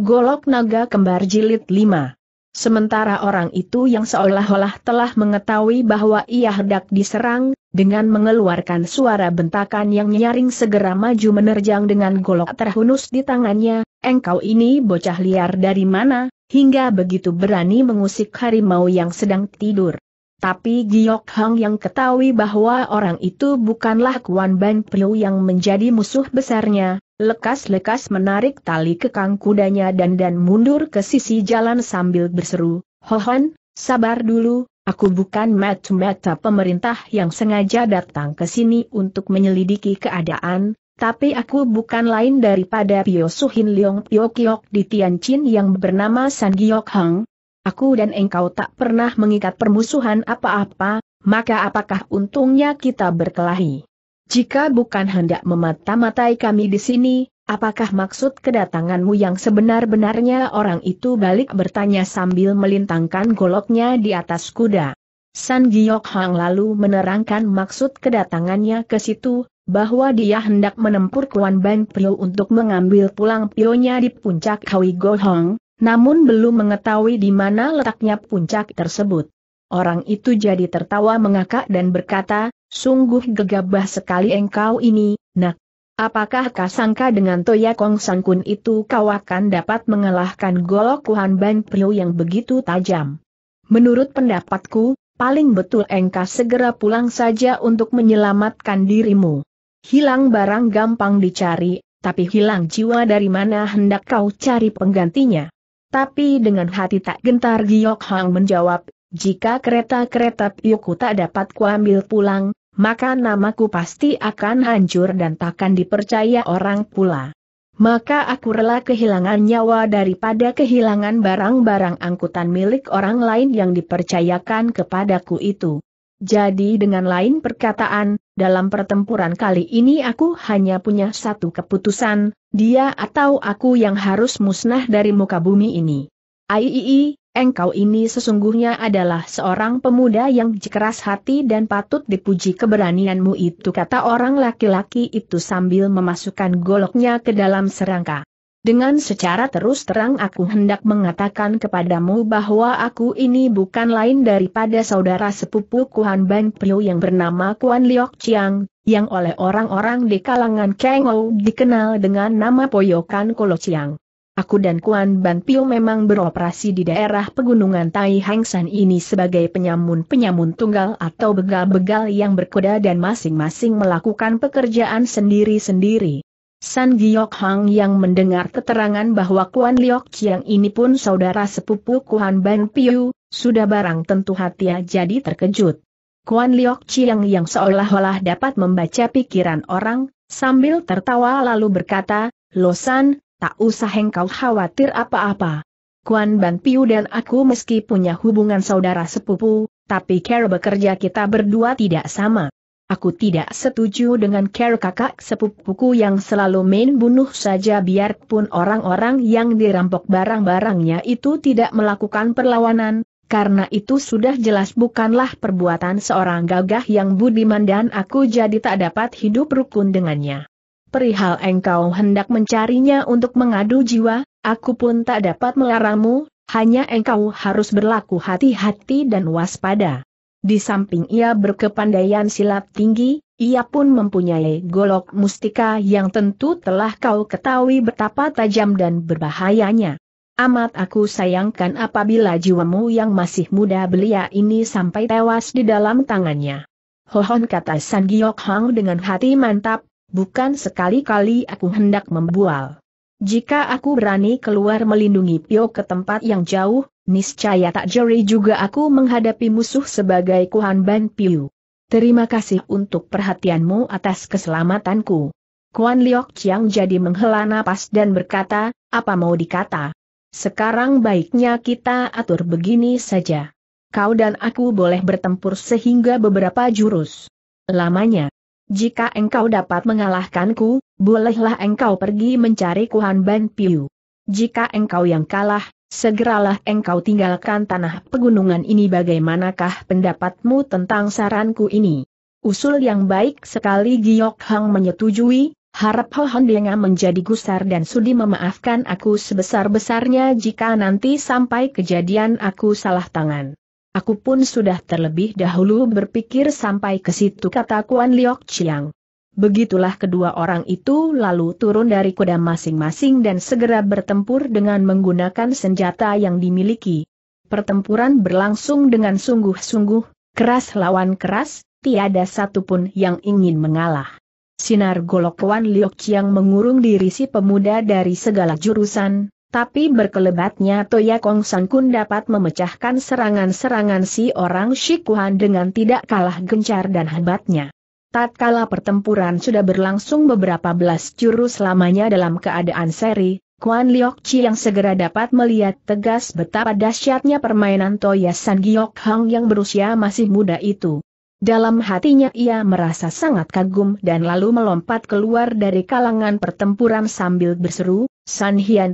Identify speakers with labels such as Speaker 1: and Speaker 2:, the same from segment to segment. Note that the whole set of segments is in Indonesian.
Speaker 1: Golok Naga Kembar Jilid 5 Sementara orang itu yang seolah-olah telah mengetahui bahwa ia hendak diserang, dengan mengeluarkan suara bentakan yang nyaring segera maju menerjang dengan golok terhunus di tangannya, engkau ini bocah liar dari mana, hingga begitu berani mengusik harimau yang sedang tidur. Tapi Giok Hang yang ketahui bahwa orang itu bukanlah Kuan Ban Piu yang menjadi musuh besarnya, lekas-lekas menarik tali kekang kudanya dan dan mundur ke sisi jalan sambil berseru, "Hohan, sabar dulu, aku bukan mata-mata pemerintah yang sengaja datang ke sini untuk menyelidiki keadaan, tapi aku bukan lain daripada Pio Suhin Leong Pio Kiok di Tianjin yang bernama San Giok Hang, aku dan engkau tak pernah mengikat permusuhan apa-apa, maka apakah untungnya kita berkelahi? Jika bukan hendak memata-matai kami di sini, apakah maksud kedatanganmu yang sebenar-benarnya orang itu balik bertanya sambil melintangkan goloknya di atas kuda. San Giok Hang lalu menerangkan maksud kedatangannya ke situ, bahwa dia hendak menempur Kuan Ban Pio untuk mengambil pulang pionya di puncak Kawi Gohong, namun belum mengetahui di mana letaknya puncak tersebut. Orang itu jadi tertawa mengakak dan berkata, sungguh gegabah sekali engkau ini, nak. Apakah sangka dengan Toya Kong Sangkun itu kau akan dapat mengalahkan golok Kuhan Ban Priu yang begitu tajam? Menurut pendapatku, paling betul engkau segera pulang saja untuk menyelamatkan dirimu. Hilang barang gampang dicari, tapi hilang jiwa dari mana hendak kau cari penggantinya? Tapi dengan hati tak gentar Giok Hang menjawab, jika kereta-kereta Piyuku tak dapat kuambil pulang, maka namaku pasti akan hancur dan takkan dipercaya orang pula. Maka aku rela kehilangan nyawa daripada kehilangan barang-barang angkutan milik orang lain yang dipercayakan kepadaku itu. Jadi dengan lain perkataan, dalam pertempuran kali ini aku hanya punya satu keputusan, dia atau aku yang harus musnah dari muka bumi ini. Aiii, engkau ini sesungguhnya adalah seorang pemuda yang keras hati dan patut dipuji keberanianmu itu kata orang laki-laki itu sambil memasukkan goloknya ke dalam serangka. Dengan secara terus terang aku hendak mengatakan kepadamu bahwa aku ini bukan lain daripada saudara sepupu Kuan Ban pio yang bernama Kuan Liok Chiang, yang oleh orang-orang di kalangan Kengou dikenal dengan nama Poyokan Kolo Chiang. Aku dan Kuan Ban pio memang beroperasi di daerah pegunungan Tai Hang San ini sebagai penyamun-penyamun tunggal atau begal-begal yang berkuda dan masing-masing melakukan pekerjaan sendiri-sendiri. San Giok Hang yang mendengar keterangan bahwa Kuan Liok Chiang ini pun saudara sepupu Kuan Ban Piu, sudah barang tentu hatinya jadi terkejut. Kuan Liok Chiang yang seolah-olah dapat membaca pikiran orang, sambil tertawa lalu berkata, San, tak usah engkau khawatir apa-apa. Kuan Ban Piu dan aku meski punya hubungan saudara sepupu, tapi cara bekerja kita berdua tidak sama. Aku tidak setuju dengan care kakak sepupuku yang selalu main bunuh saja biarpun orang-orang yang dirampok barang-barangnya itu tidak melakukan perlawanan, karena itu sudah jelas bukanlah perbuatan seorang gagah yang budiman dan aku jadi tak dapat hidup rukun dengannya. Perihal engkau hendak mencarinya untuk mengadu jiwa, aku pun tak dapat melarangmu, hanya engkau harus berlaku hati-hati dan waspada. Di samping ia berkepandaian silat tinggi, ia pun mempunyai golok mustika yang tentu telah kau ketahui betapa tajam dan berbahayanya. Amat aku sayangkan apabila jiwamu yang masih muda belia ini sampai tewas di dalam tangannya. Hohon kata San Giok Hang dengan hati mantap, bukan sekali-kali aku hendak membual. Jika aku berani keluar melindungi Pio ke tempat yang jauh, niscaya tak jeri juga aku menghadapi musuh sebagai Kuhan Ban Piu. Terima kasih untuk perhatianmu atas keselamatanku. Kuan Liok Chiang jadi menghela napas dan berkata, apa mau dikata? Sekarang baiknya kita atur begini saja. Kau dan aku boleh bertempur sehingga beberapa jurus. Lamanya. Jika engkau dapat mengalahkanku, bolehlah engkau pergi mencari Kuhan Ban Piu. Jika engkau yang kalah, Segeralah engkau tinggalkan tanah pegunungan ini bagaimanakah pendapatmu tentang saranku ini? Usul yang baik sekali Giok Hang menyetujui, harap Ho Denga menjadi gusar dan sudi memaafkan aku sebesar-besarnya jika nanti sampai kejadian aku salah tangan. Aku pun sudah terlebih dahulu berpikir sampai ke situ kata Kuan Liok Chiang. Begitulah kedua orang itu lalu turun dari kuda masing-masing dan segera bertempur dengan menggunakan senjata yang dimiliki. Pertempuran berlangsung dengan sungguh-sungguh, keras lawan keras, tiada satupun yang ingin mengalah. Sinar golok Wan Liok Chiang mengurung diri si pemuda dari segala jurusan, tapi berkelebatnya Toya Kong San Kun dapat memecahkan serangan-serangan si orang Shikuan dengan tidak kalah gencar dan hebatnya. Tatkala pertempuran sudah berlangsung beberapa belas jurus lamanya dalam keadaan seri, Kuan Liok Chi yang segera dapat melihat tegas betapa dahsyatnya permainan Toya San Giok Hang yang berusia masih muda itu. Dalam hatinya ia merasa sangat kagum dan lalu melompat keluar dari kalangan pertempuran sambil berseru, San Hian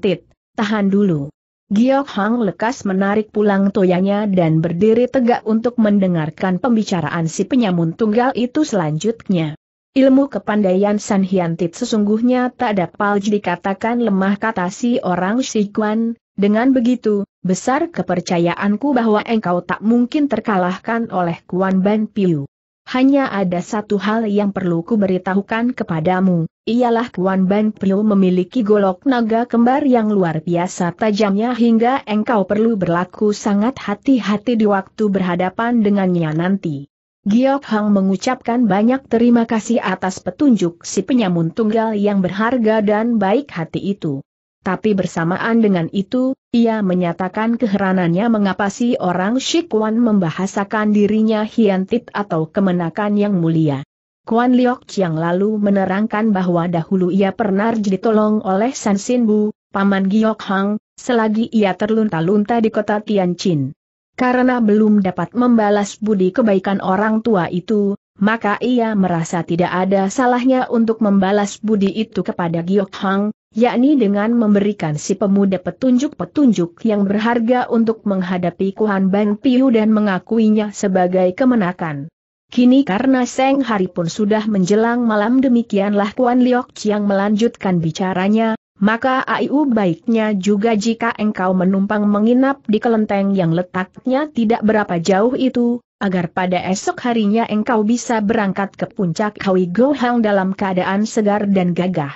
Speaker 1: tahan dulu. Giok Hang lekas menarik pulang toyanya dan berdiri tegak untuk mendengarkan pembicaraan si penyamun tunggal itu selanjutnya. Ilmu kepandaian San Hiantit sesungguhnya tak dapat dikatakan lemah kata si orang Sikuan, dengan begitu, besar kepercayaanku bahwa engkau tak mungkin terkalahkan oleh Kuan Ban Piu. Hanya ada satu hal yang perlu ku beritahukan kepadamu, ialah Kuan Ban Priu memiliki golok naga kembar yang luar biasa tajamnya hingga engkau perlu berlaku sangat hati-hati di waktu berhadapan dengannya nanti. Giok Hang mengucapkan banyak terima kasih atas petunjuk si penyamun tunggal yang berharga dan baik hati itu. Tapi bersamaan dengan itu, ia menyatakan keheranannya mengapa si orang Shikwan membahasakan dirinya hiantit atau kemenakan yang mulia. Kuan Liok Chiang lalu menerangkan bahwa dahulu ia pernah ditolong oleh San Sin Bu, Paman Giok Hang, selagi ia terlunta-lunta di kota Tianjin. Karena belum dapat membalas budi kebaikan orang tua itu, maka ia merasa tidak ada salahnya untuk membalas budi itu kepada Giok Hang, yakni dengan memberikan si pemuda petunjuk-petunjuk yang berharga untuk menghadapi Kuan Ban Piu dan mengakuinya sebagai kemenakan. Kini karena Seng Hari pun sudah menjelang malam demikianlah Kuan Liok Chiang melanjutkan bicaranya, maka Aiu baiknya juga jika engkau menumpang menginap di kelenteng yang letaknya tidak berapa jauh itu, agar pada esok harinya engkau bisa berangkat ke puncak Hawi Gohang dalam keadaan segar dan gagah.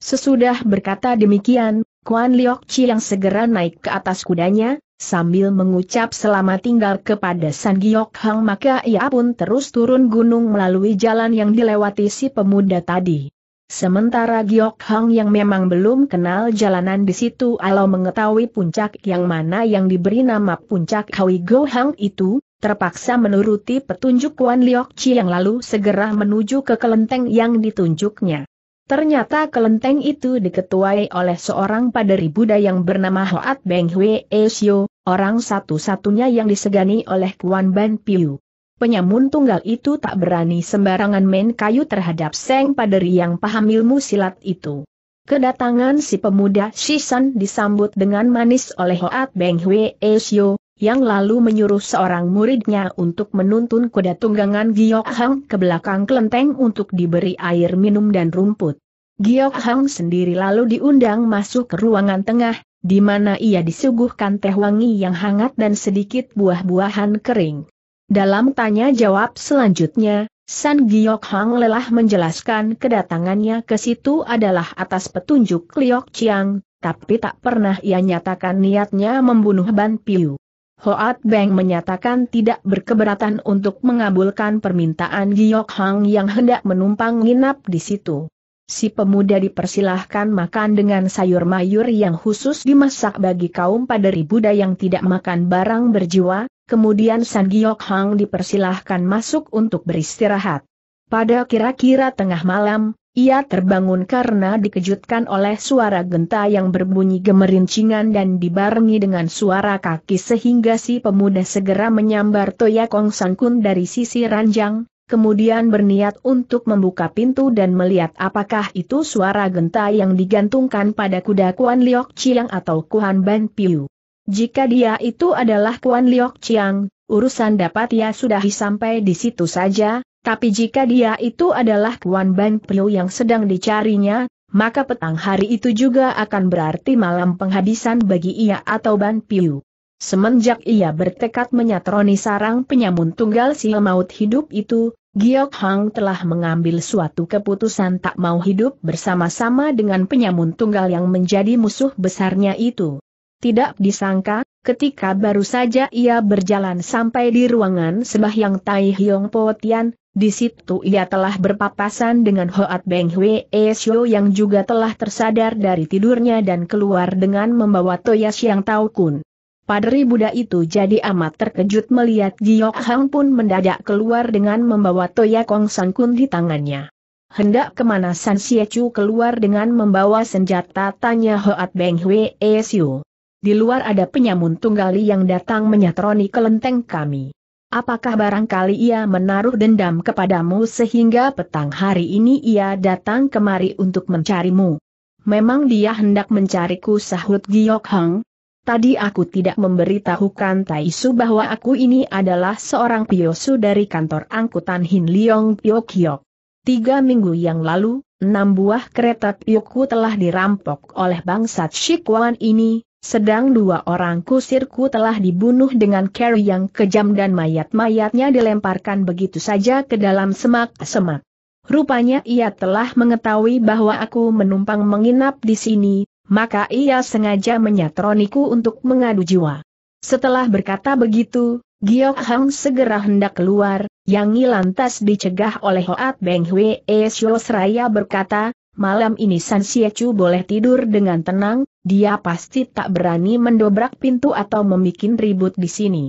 Speaker 1: Sesudah berkata demikian, Kuan Liok Chiang segera naik ke atas kudanya, Sambil mengucap selamat tinggal kepada San Giok Hang maka ia pun terus turun gunung melalui jalan yang dilewati si pemuda tadi. Sementara Giok Hang yang memang belum kenal jalanan di situ alau mengetahui puncak yang mana yang diberi nama puncak Kawi Go Hang itu, terpaksa menuruti petunjuk Wan Liok Chi yang lalu segera menuju ke kelenteng yang ditunjuknya. Ternyata kelenteng itu diketuai oleh seorang paderi Buddha yang bernama Hoat Beng Hwe e Shio, orang satu-satunya yang disegani oleh Kuan Ban Piu. Penyamun tunggal itu tak berani sembarangan main kayu terhadap Seng Paderi yang paham ilmu silat itu. Kedatangan si pemuda Shisan disambut dengan manis oleh Hoat Beng Hwe e Shio, yang lalu menyuruh seorang muridnya untuk menuntun kuda tunggangan Giok Hang ke belakang kelenteng untuk diberi air minum dan rumput. Giok Hang sendiri lalu diundang masuk ke ruangan tengah, di mana ia disuguhkan teh wangi yang hangat dan sedikit buah-buahan kering. Dalam tanya jawab selanjutnya, San Giok Hang lelah menjelaskan kedatangannya ke situ adalah atas petunjuk Liok Chiang, tapi tak pernah ia nyatakan niatnya membunuh Ban Piu. Hoat Beng menyatakan tidak berkeberatan untuk mengabulkan permintaan Giok Hang yang hendak menumpang nginap di situ. Si pemuda dipersilahkan makan dengan sayur mayur yang khusus dimasak bagi kaum pada Buddha yang tidak makan barang berjiwa, kemudian San Giok Hang dipersilahkan masuk untuk beristirahat. Pada kira-kira tengah malam, ia terbangun karena dikejutkan oleh suara genta yang berbunyi gemerincingan dan dibarengi dengan suara kaki sehingga si pemuda segera menyambar Toya Kong Sangkun dari sisi ranjang, kemudian berniat untuk membuka pintu dan melihat apakah itu suara genta yang digantungkan pada kuda Kuan Liok Chiang atau Kuan Ban Piu. Jika dia itu adalah Kuan Liok Chiang, urusan dapat ya sudah sampai di situ saja, tapi jika dia itu adalah Kuan Ban Piu yang sedang dicarinya, maka petang hari itu juga akan berarti malam penghabisan bagi ia atau Ban Piu. Semenjak ia bertekad menyatroni sarang penyamun tunggal si maut hidup itu, Giok Hang telah mengambil suatu keputusan tak mau hidup bersama-sama dengan penyamun tunggal yang menjadi musuh besarnya itu. Tidak disangka, ketika baru saja ia berjalan sampai di ruangan sembahyang Tai Hiong Po Tian, di situ ia telah berpapasan dengan Hoat Beng Hwe Esyo yang juga telah tersadar dari tidurnya dan keluar dengan membawa Toya yang Tau kun. Padri Buddha itu jadi amat terkejut melihat Giok Hang pun mendadak keluar dengan membawa Toya Kong San Kun di tangannya. Hendak kemana San Chu keluar dengan membawa senjata tanya Hoat Beng Hwe Esyo di luar ada penyamun tunggali yang datang menyatroni kelenteng kami. Apakah barangkali ia menaruh dendam kepadamu sehingga petang hari ini ia datang kemari untuk mencarimu? Memang dia hendak mencariku sahut Giok Hang. Tadi aku tidak memberitahukan Taisu bahwa aku ini adalah seorang piosu dari kantor angkutan Hin Leong Pyokyok. Tiga minggu yang lalu, enam buah kereta Pyoku telah dirampok oleh bangsa shikwan ini, sedang dua orang kusirku telah dibunuh dengan carry yang kejam dan mayat-mayatnya dilemparkan begitu saja ke dalam semak-semak. Rupanya ia telah mengetahui bahwa aku menumpang menginap di sini, maka ia sengaja menyatroniku untuk mengadu jiwa. Setelah berkata begitu, Giok Hang segera hendak keluar, Yang lantas dicegah oleh Hoat Beng Hwe E Seraya berkata, malam ini San Siechu boleh tidur dengan tenang, dia pasti tak berani mendobrak pintu atau membuat ribut di sini.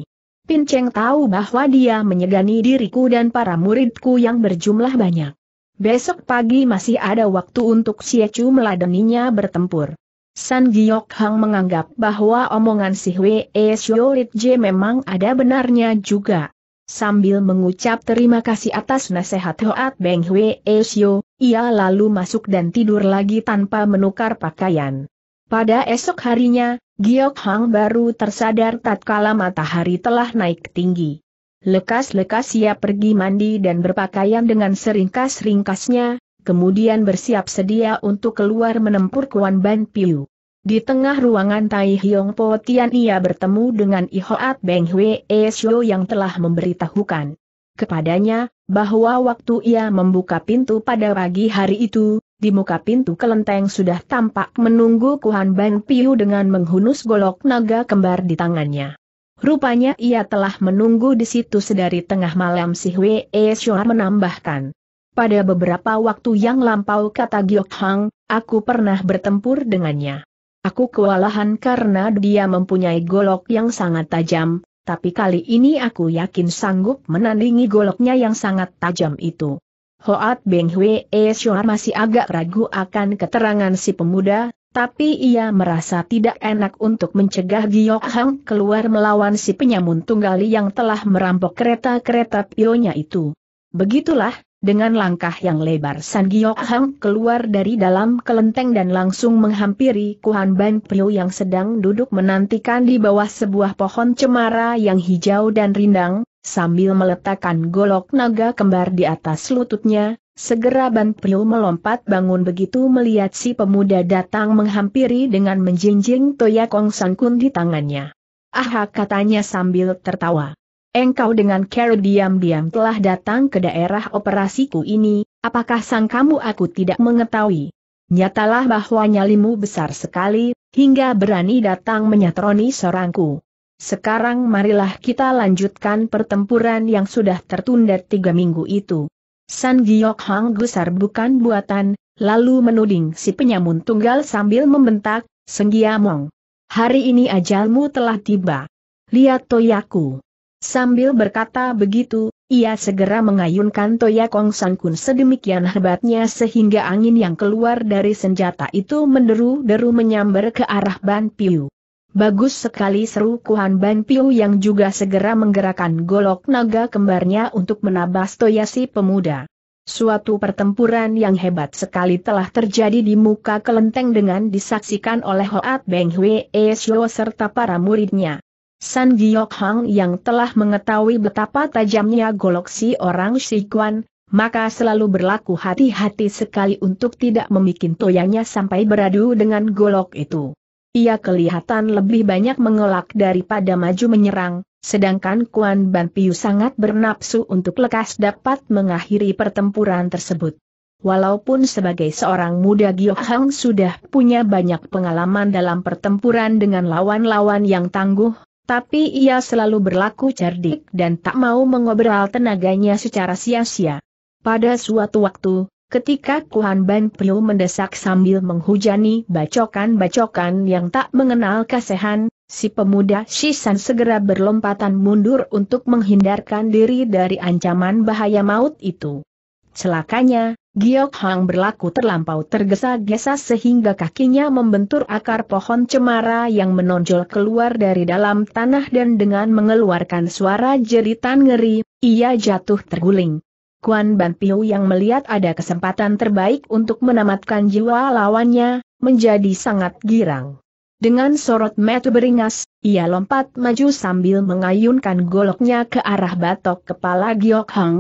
Speaker 1: Pinceng tahu bahwa dia menyegani diriku dan para muridku yang berjumlah banyak. Besok pagi masih ada waktu untuk siacu meladeninya bertempur. San Giok Hang menganggap bahwa omongan si Hwee Rit J memang ada benarnya juga. Sambil mengucap terima kasih atas nasihat Hoat Beng Hwee Shio, ia lalu masuk dan tidur lagi tanpa menukar pakaian. Pada esok harinya, Giok Hang baru tersadar tatkala matahari telah naik tinggi. Lekas-lekas ia pergi mandi dan berpakaian dengan seringkas-ringkasnya, kemudian bersiap sedia untuk keluar menempur Kuan Ban Piu. Di tengah ruangan Tai Hiong Po Tian ia bertemu dengan Ihoat Beng Hwe e Shou yang telah memberitahukan kepadanya, bahwa waktu ia membuka pintu pada pagi hari itu, di muka pintu kelenteng sudah tampak menunggu Kuhan Ban Piu dengan menghunus golok naga kembar di tangannya. Rupanya ia telah menunggu di situ sedari tengah malam si Hwee Shuar menambahkan. Pada beberapa waktu yang lampau kata Giok Hang, aku pernah bertempur dengannya. Aku kewalahan karena dia mempunyai golok yang sangat tajam, tapi kali ini aku yakin sanggup menandingi goloknya yang sangat tajam itu. Hoat Beng Hwe Shuar masih agak ragu akan keterangan si pemuda, tapi ia merasa tidak enak untuk mencegah Giok Hang keluar melawan si penyamun tunggali yang telah merampok kereta-kereta pionya itu. Begitulah, dengan langkah yang lebar San Giok Hang keluar dari dalam kelenteng dan langsung menghampiri Kuhan Ban Pio yang sedang duduk menantikan di bawah sebuah pohon cemara yang hijau dan rindang, Sambil meletakkan golok naga kembar di atas lututnya, segera Ban Piu melompat bangun begitu melihat si pemuda datang menghampiri dengan menjinjing Toya Kong San Kun di tangannya. Aha katanya sambil tertawa. Engkau dengan care diam-diam telah datang ke daerah operasiku ini, apakah sang kamu aku tidak mengetahui? Nyatalah bahwa nyalimu besar sekali, hingga berani datang menyatroni seorangku. Sekarang marilah kita lanjutkan pertempuran yang sudah tertunda tiga minggu itu. San Giok Hang gusar bukan buatan, lalu menuding si penyamun tunggal sambil membentak, Senggiamong. Hari ini ajalmu telah tiba. Lihat toyaku. Sambil berkata begitu, ia segera mengayunkan toyakong Kun sedemikian hebatnya sehingga angin yang keluar dari senjata itu menderu-deru menyambar ke arah Ban Piu. Bagus sekali seru Kuan Ban Piu yang juga segera menggerakkan golok naga kembarnya untuk menabas toyasi pemuda. Suatu pertempuran yang hebat sekali telah terjadi di muka kelenteng dengan disaksikan oleh Hoat Beng Hwe E Shio serta para muridnya. San Giok Hang yang telah mengetahui betapa tajamnya golok si orang Kuan, maka selalu berlaku hati-hati sekali untuk tidak membuat toyanya sampai beradu dengan golok itu. Ia kelihatan lebih banyak mengelak daripada maju menyerang, sedangkan Kuan Ban Piu sangat bernapsu untuk lekas dapat mengakhiri pertempuran tersebut. Walaupun sebagai seorang muda Hang sudah punya banyak pengalaman dalam pertempuran dengan lawan-lawan yang tangguh, tapi ia selalu berlaku cerdik dan tak mau mengobrol tenaganya secara sia-sia. Pada suatu waktu, Ketika Kuan Ban Pyo mendesak sambil menghujani bacokan-bacokan yang tak mengenal kasehan, si pemuda Shisan segera berlompatan mundur untuk menghindarkan diri dari ancaman bahaya maut itu. Celakanya, Giok Hang berlaku terlampau tergesa-gesa sehingga kakinya membentur akar pohon cemara yang menonjol keluar dari dalam tanah dan dengan mengeluarkan suara jeritan ngeri, ia jatuh terguling. Kuan Ban Piu yang melihat ada kesempatan terbaik untuk menamatkan jiwa lawannya, menjadi sangat girang. Dengan sorot mata beringas, ia lompat maju sambil mengayunkan goloknya ke arah batok kepala Giok Hang.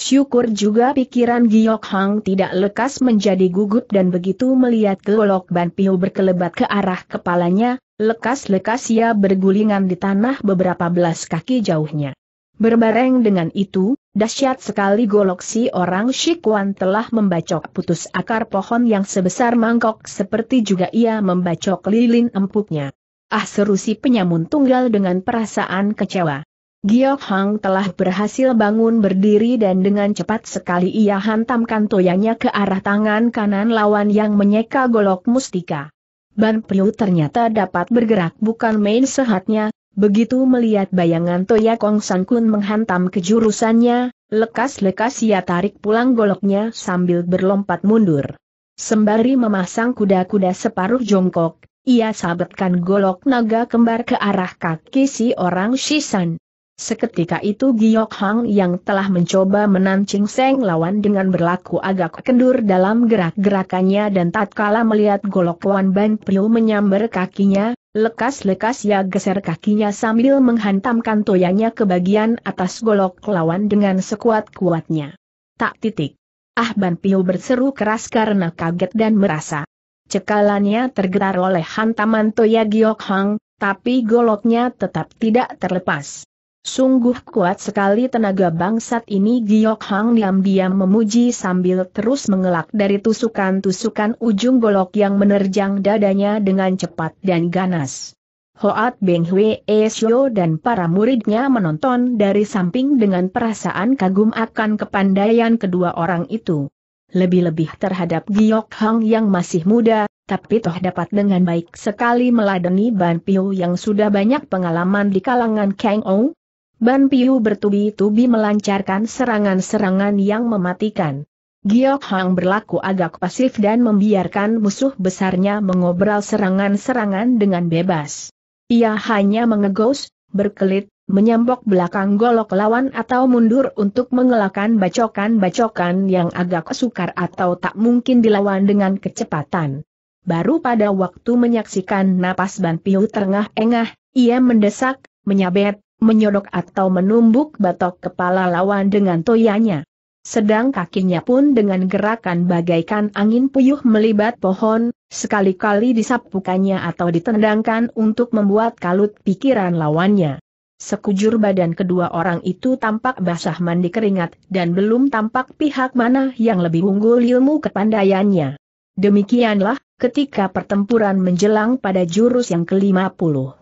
Speaker 1: Syukur juga pikiran Giok Hang tidak lekas menjadi gugup dan begitu melihat golok Ban Piu berkelebat ke arah kepalanya, lekas-lekas ia bergulingan di tanah beberapa belas kaki jauhnya. Berbareng dengan itu, dahsyat sekali golok si orang Shikuan telah membacok putus akar pohon yang sebesar mangkok seperti juga ia membacok lilin empuknya. Ah seru si penyamun tunggal dengan perasaan kecewa. Giok Hang telah berhasil bangun berdiri dan dengan cepat sekali ia hantamkan toyanya ke arah tangan kanan lawan yang menyeka golok mustika. Ban Priu ternyata dapat bergerak bukan main sehatnya, Begitu melihat bayangan Toya Kong San Kun menghantam kejurusannya, lekas-lekas ia tarik pulang goloknya sambil berlompat mundur. Sembari memasang kuda-kuda separuh jongkok, ia sabetkan golok naga kembar ke arah kaki si orang Shisan. Seketika itu Giok Hang yang telah mencoba menancing Seng lawan dengan berlaku agak kendur dalam gerak-gerakannya dan tatkala melihat golok Wan Ban Piu menyambar kakinya, lekas-lekas ia geser kakinya sambil menghantamkan toyanya ke bagian atas golok lawan dengan sekuat-kuatnya. Tak titik. Ah Ban Piu berseru keras karena kaget dan merasa. Cekalannya tergetar oleh hantaman toya Giok Hang, tapi goloknya tetap tidak terlepas. Sungguh kuat sekali tenaga bangsat ini Giok Hang diam-diam memuji sambil terus mengelak dari tusukan-tusukan ujung golok yang menerjang dadanya dengan cepat dan ganas. Hoat Beng Hwe Shio dan para muridnya menonton dari samping dengan perasaan kagum akan kepandaian kedua orang itu. Lebih-lebih terhadap Giok Hang yang masih muda, tapi toh dapat dengan baik sekali meladeni Ban Piu yang sudah banyak pengalaman di kalangan Kang Ong, Ban Piu bertubi-tubi melancarkan serangan-serangan yang mematikan. Giok Hang berlaku agak pasif dan membiarkan musuh besarnya mengobral serangan-serangan dengan bebas. Ia hanya mengegos, berkelit, menyambok belakang golok lawan atau mundur untuk mengelakkan bacokan-bacokan yang agak sukar atau tak mungkin dilawan dengan kecepatan. Baru pada waktu menyaksikan napas Ban Piu terengah-engah, ia mendesak, menyabet, menyodok atau menumbuk batok kepala lawan dengan toyanya. Sedang kakinya pun dengan gerakan bagaikan angin puyuh melibat pohon, sekali-kali disapukannya atau ditendangkan untuk membuat kalut pikiran lawannya. Sekujur badan kedua orang itu tampak basah mandi keringat dan belum tampak pihak mana yang lebih unggul ilmu kepandaiannya. Demikianlah, ketika pertempuran menjelang pada jurus yang ke-50.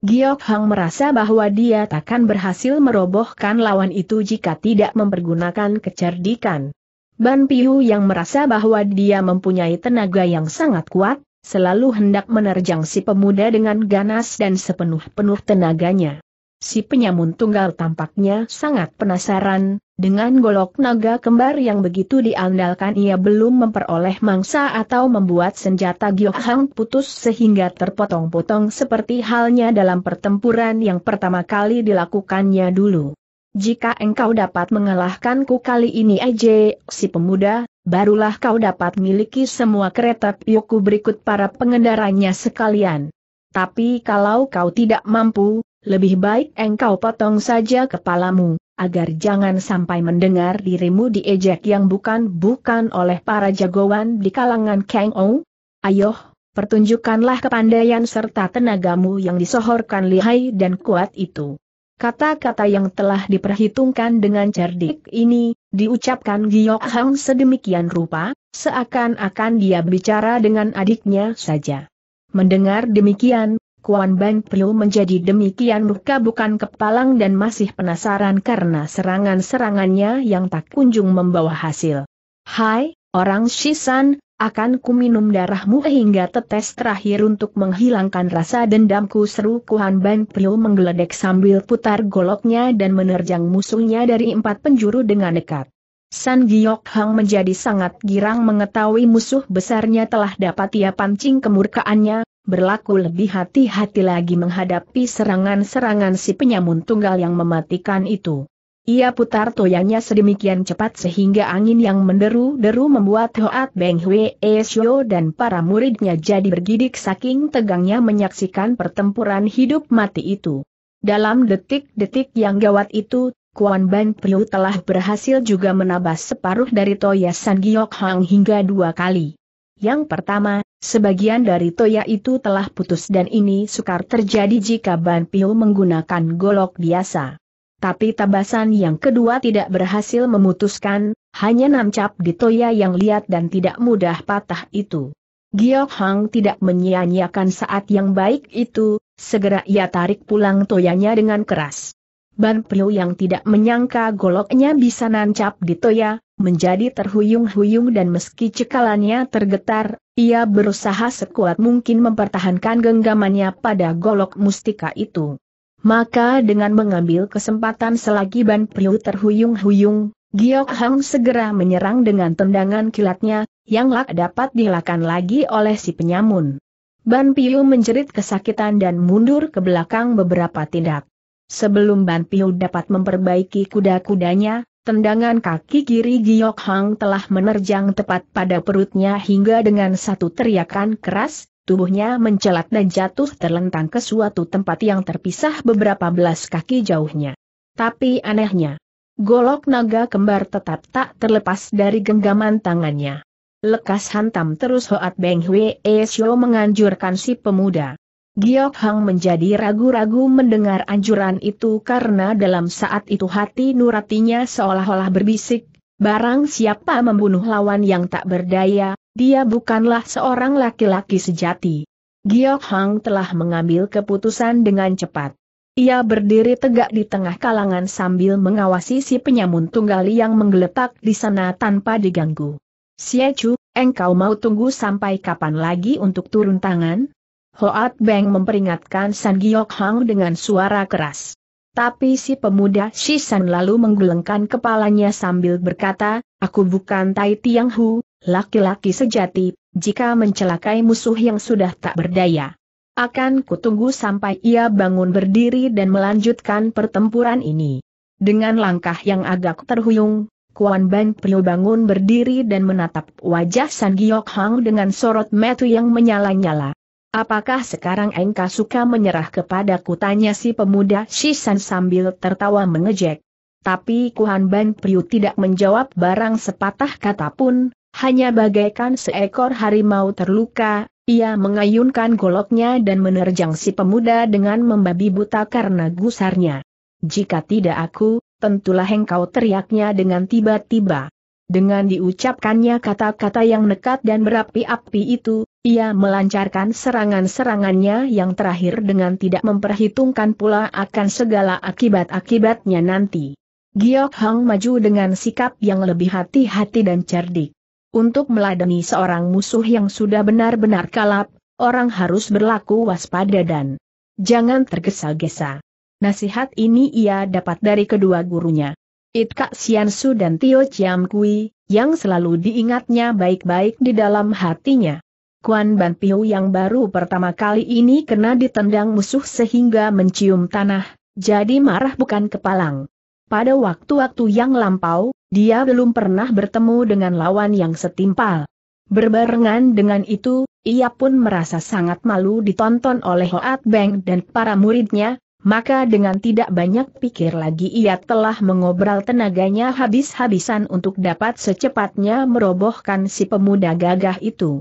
Speaker 1: Giok Hang merasa bahwa dia takkan berhasil merobohkan lawan itu jika tidak mempergunakan kecerdikan. Ban Piu yang merasa bahwa dia mempunyai tenaga yang sangat kuat, selalu hendak menerjang si pemuda dengan ganas dan sepenuh-penuh tenaganya. Si penyamun tunggal tampaknya sangat penasaran, dengan golok naga kembar yang begitu diandalkan ia belum memperoleh mangsa atau membuat senjata Giokhang putus sehingga terpotong-potong seperti halnya dalam pertempuran yang pertama kali dilakukannya dulu. Jika engkau dapat mengalahkanku kali ini aja, si pemuda, barulah kau dapat miliki semua kereta piyoku berikut para pengendaranya sekalian. Tapi kalau kau tidak mampu, lebih baik engkau potong saja kepalamu, agar jangan sampai mendengar dirimu diejek yang bukan-bukan oleh para jagoan di kalangan Kang Ou. Ayoh, pertunjukkanlah kepandaian serta tenagamu yang disohorkan lihai dan kuat itu. Kata-kata yang telah diperhitungkan dengan cerdik ini, diucapkan Giok Hang sedemikian rupa, seakan-akan dia bicara dengan adiknya saja. Mendengar demikian, Kuan Bang Priu menjadi demikian luka bukan kepalang dan masih penasaran karena serangan-serangannya yang tak kunjung membawa hasil. Hai, orang Shisan, akan ku minum darahmu hingga tetes terakhir untuk menghilangkan rasa dendamku seru Kuan Ban Priu menggeledek sambil putar goloknya dan menerjang musuhnya dari empat penjuru dengan dekat. San Giok Hang menjadi sangat girang mengetahui musuh besarnya telah dapat ia pancing kemurkaannya, berlaku lebih hati-hati lagi menghadapi serangan-serangan si penyamun tunggal yang mematikan itu. Ia putar toyanya sedemikian cepat sehingga angin yang menderu-deru membuat Hoat Beng Hwe Esyo dan para muridnya jadi bergidik saking tegangnya menyaksikan pertempuran hidup mati itu. Dalam detik-detik yang gawat itu, Kuan Ban Piu telah berhasil juga menabas separuh dari Toya San Giok Hang hingga dua kali. Yang pertama, sebagian dari toya itu telah putus dan ini sukar terjadi jika Ban Piu menggunakan golok biasa. Tapi tabasan yang kedua tidak berhasil memutuskan, hanya nancap di toya yang liat dan tidak mudah patah itu. Giok Hang tidak menyia-nyiakan saat yang baik itu, segera ia tarik pulang toyanya dengan keras. Ban Pelu yang tidak menyangka goloknya bisa nancap di Toya, menjadi terhuyung-huyung dan meski cekalannya tergetar, ia berusaha sekuat mungkin mempertahankan genggamannya pada golok mustika itu. Maka dengan mengambil kesempatan selagi Ban Pelu terhuyung-huyung, Giok Hang segera menyerang dengan tendangan kilatnya, yang lak dapat dilakukan lagi oleh si penyamun. Ban Piu menjerit kesakitan dan mundur ke belakang beberapa tindak. Sebelum Ban Piu dapat memperbaiki kuda-kudanya, tendangan kaki kiri Giok Hang telah menerjang tepat pada perutnya hingga dengan satu teriakan keras, tubuhnya mencelat dan jatuh terlentang ke suatu tempat yang terpisah beberapa belas kaki jauhnya. Tapi anehnya, golok naga kembar tetap tak terlepas dari genggaman tangannya. Lekas hantam terus Hoat Beng Hwe E menganjurkan si pemuda. Giok Hang menjadi ragu-ragu mendengar anjuran itu karena dalam saat itu hati nuratinya seolah-olah berbisik, barang siapa membunuh lawan yang tak berdaya, dia bukanlah seorang laki-laki sejati. Giok Hang telah mengambil keputusan dengan cepat. Ia berdiri tegak di tengah kalangan sambil mengawasi si penyamun tunggal yang menggeletak di sana tanpa diganggu. Siacu, engkau mau tunggu sampai kapan lagi untuk turun tangan? Hoat Beng memperingatkan San Giok Hang dengan suara keras. Tapi si pemuda Shisan lalu menggelengkan kepalanya sambil berkata, Aku bukan Tai Tiang Hu, laki-laki sejati, jika mencelakai musuh yang sudah tak berdaya. Akan kutunggu sampai ia bangun berdiri dan melanjutkan pertempuran ini. Dengan langkah yang agak terhuyung, Kuan Ban Prio bangun berdiri dan menatap wajah San Giok Hang dengan sorot metu yang menyala-nyala. Apakah sekarang engkau suka menyerah kepada Tanya si pemuda Shishan sambil tertawa mengejek. Tapi Kuhan Ban Priu tidak menjawab barang sepatah kata pun, hanya bagaikan seekor harimau terluka, ia mengayunkan goloknya dan menerjang si pemuda dengan membabi buta karena gusarnya. Jika tidak aku, tentulah engkau teriaknya dengan tiba-tiba. Dengan diucapkannya kata-kata yang nekat dan berapi-api itu, ia melancarkan serangan-serangannya yang terakhir dengan tidak memperhitungkan pula akan segala akibat-akibatnya nanti. Giok Hang maju dengan sikap yang lebih hati-hati dan cerdik. Untuk meladeni seorang musuh yang sudah benar-benar kalap, orang harus berlaku waspada dan jangan tergesa-gesa. Nasihat ini ia dapat dari kedua gurunya. Itka Xiansu dan Tio Chiam Kui, yang selalu diingatnya baik-baik di dalam hatinya. Kuan Ban Piu yang baru pertama kali ini kena ditendang musuh sehingga mencium tanah, jadi marah bukan kepalang. Pada waktu-waktu yang lampau, dia belum pernah bertemu dengan lawan yang setimpal. Berbarengan dengan itu, ia pun merasa sangat malu ditonton oleh Hoat Beng dan para muridnya, maka dengan tidak banyak pikir lagi ia telah mengobral tenaganya habis-habisan untuk dapat secepatnya merobohkan si pemuda gagah itu.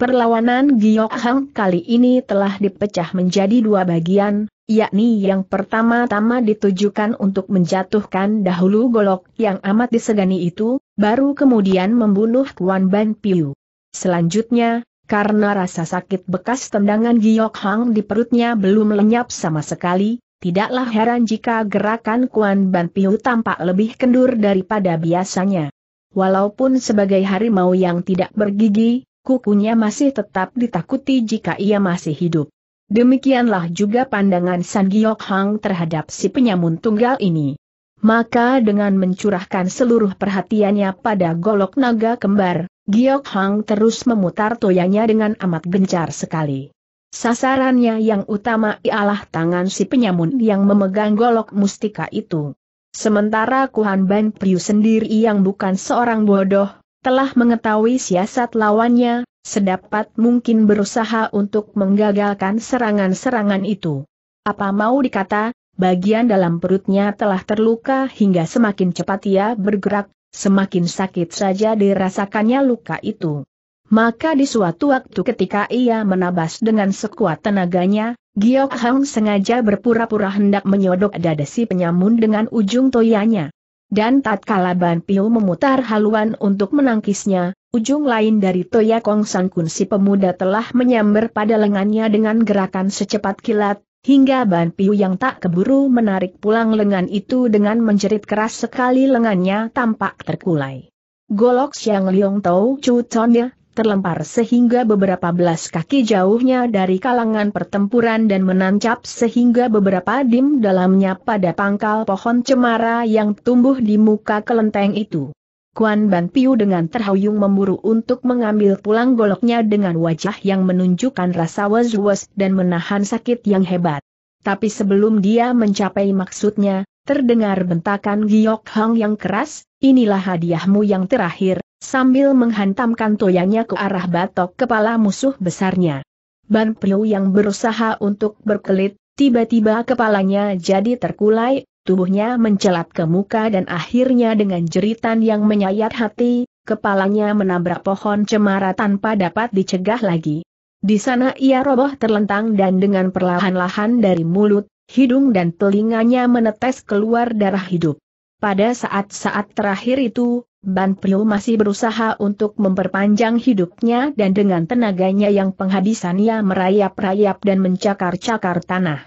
Speaker 1: Perlawanan Giok Hang kali ini telah dipecah menjadi dua bagian, yakni yang pertama-tama ditujukan untuk menjatuhkan dahulu golok yang amat disegani itu, baru kemudian membunuh Kuan Ban Piu. Selanjutnya, karena rasa sakit bekas tendangan Giok Hang di perutnya belum lenyap sama sekali, tidaklah heran jika gerakan Kuan Ban Piu tampak lebih kendur daripada biasanya. Walaupun sebagai harimau yang tidak bergigi, kukunya masih tetap ditakuti jika ia masih hidup. Demikianlah juga pandangan San Giok Hang terhadap si penyamun tunggal ini. Maka dengan mencurahkan seluruh perhatiannya pada golok naga kembar, Giok Hang terus memutar toyanya dengan amat gencar sekali. Sasarannya yang utama ialah tangan si penyamun yang memegang golok mustika itu. Sementara Kuhan Ban Priu sendiri yang bukan seorang bodoh, telah mengetahui siasat lawannya, sedapat mungkin berusaha untuk menggagalkan serangan-serangan itu. Apa mau dikata, bagian dalam perutnya telah terluka hingga semakin cepat ia bergerak, semakin sakit saja dirasakannya luka itu. Maka di suatu waktu ketika ia menabas dengan sekuat tenaganya, Giok Hang sengaja berpura-pura hendak menyodok dada si penyamun dengan ujung toyanya dan tatkala Ban Piu memutar haluan untuk menangkisnya, ujung lain dari Toya Kong San Kun si pemuda telah menyambar pada lengannya dengan gerakan secepat kilat, hingga Ban Piu yang tak keburu menarik pulang lengan itu dengan menjerit keras sekali lengannya tampak terkulai. Golok Xiang Liong Tau Chu Chonnya terlempar sehingga beberapa belas kaki jauhnya dari kalangan pertempuran dan menancap sehingga beberapa dim dalamnya pada pangkal pohon cemara yang tumbuh di muka kelenteng itu. Kuan Ban Piu dengan terhuyung memburu untuk mengambil pulang goloknya dengan wajah yang menunjukkan rasa was-was dan menahan sakit yang hebat. Tapi sebelum dia mencapai maksudnya, terdengar bentakan Giok Hang yang keras, inilah hadiahmu yang terakhir, sambil menghantamkan toyanya ke arah batok kepala musuh besarnya. Ban Priu yang berusaha untuk berkelit, tiba-tiba kepalanya jadi terkulai, tubuhnya mencelat ke muka dan akhirnya dengan jeritan yang menyayat hati, kepalanya menabrak pohon cemara tanpa dapat dicegah lagi. Di sana ia roboh terlentang dan dengan perlahan-lahan dari mulut, hidung dan telinganya menetes keluar darah hidup. Pada saat-saat terakhir itu, Ban Piu masih berusaha untuk memperpanjang hidupnya dan dengan tenaganya yang penghabisan ia merayap-rayap dan mencakar-cakar tanah.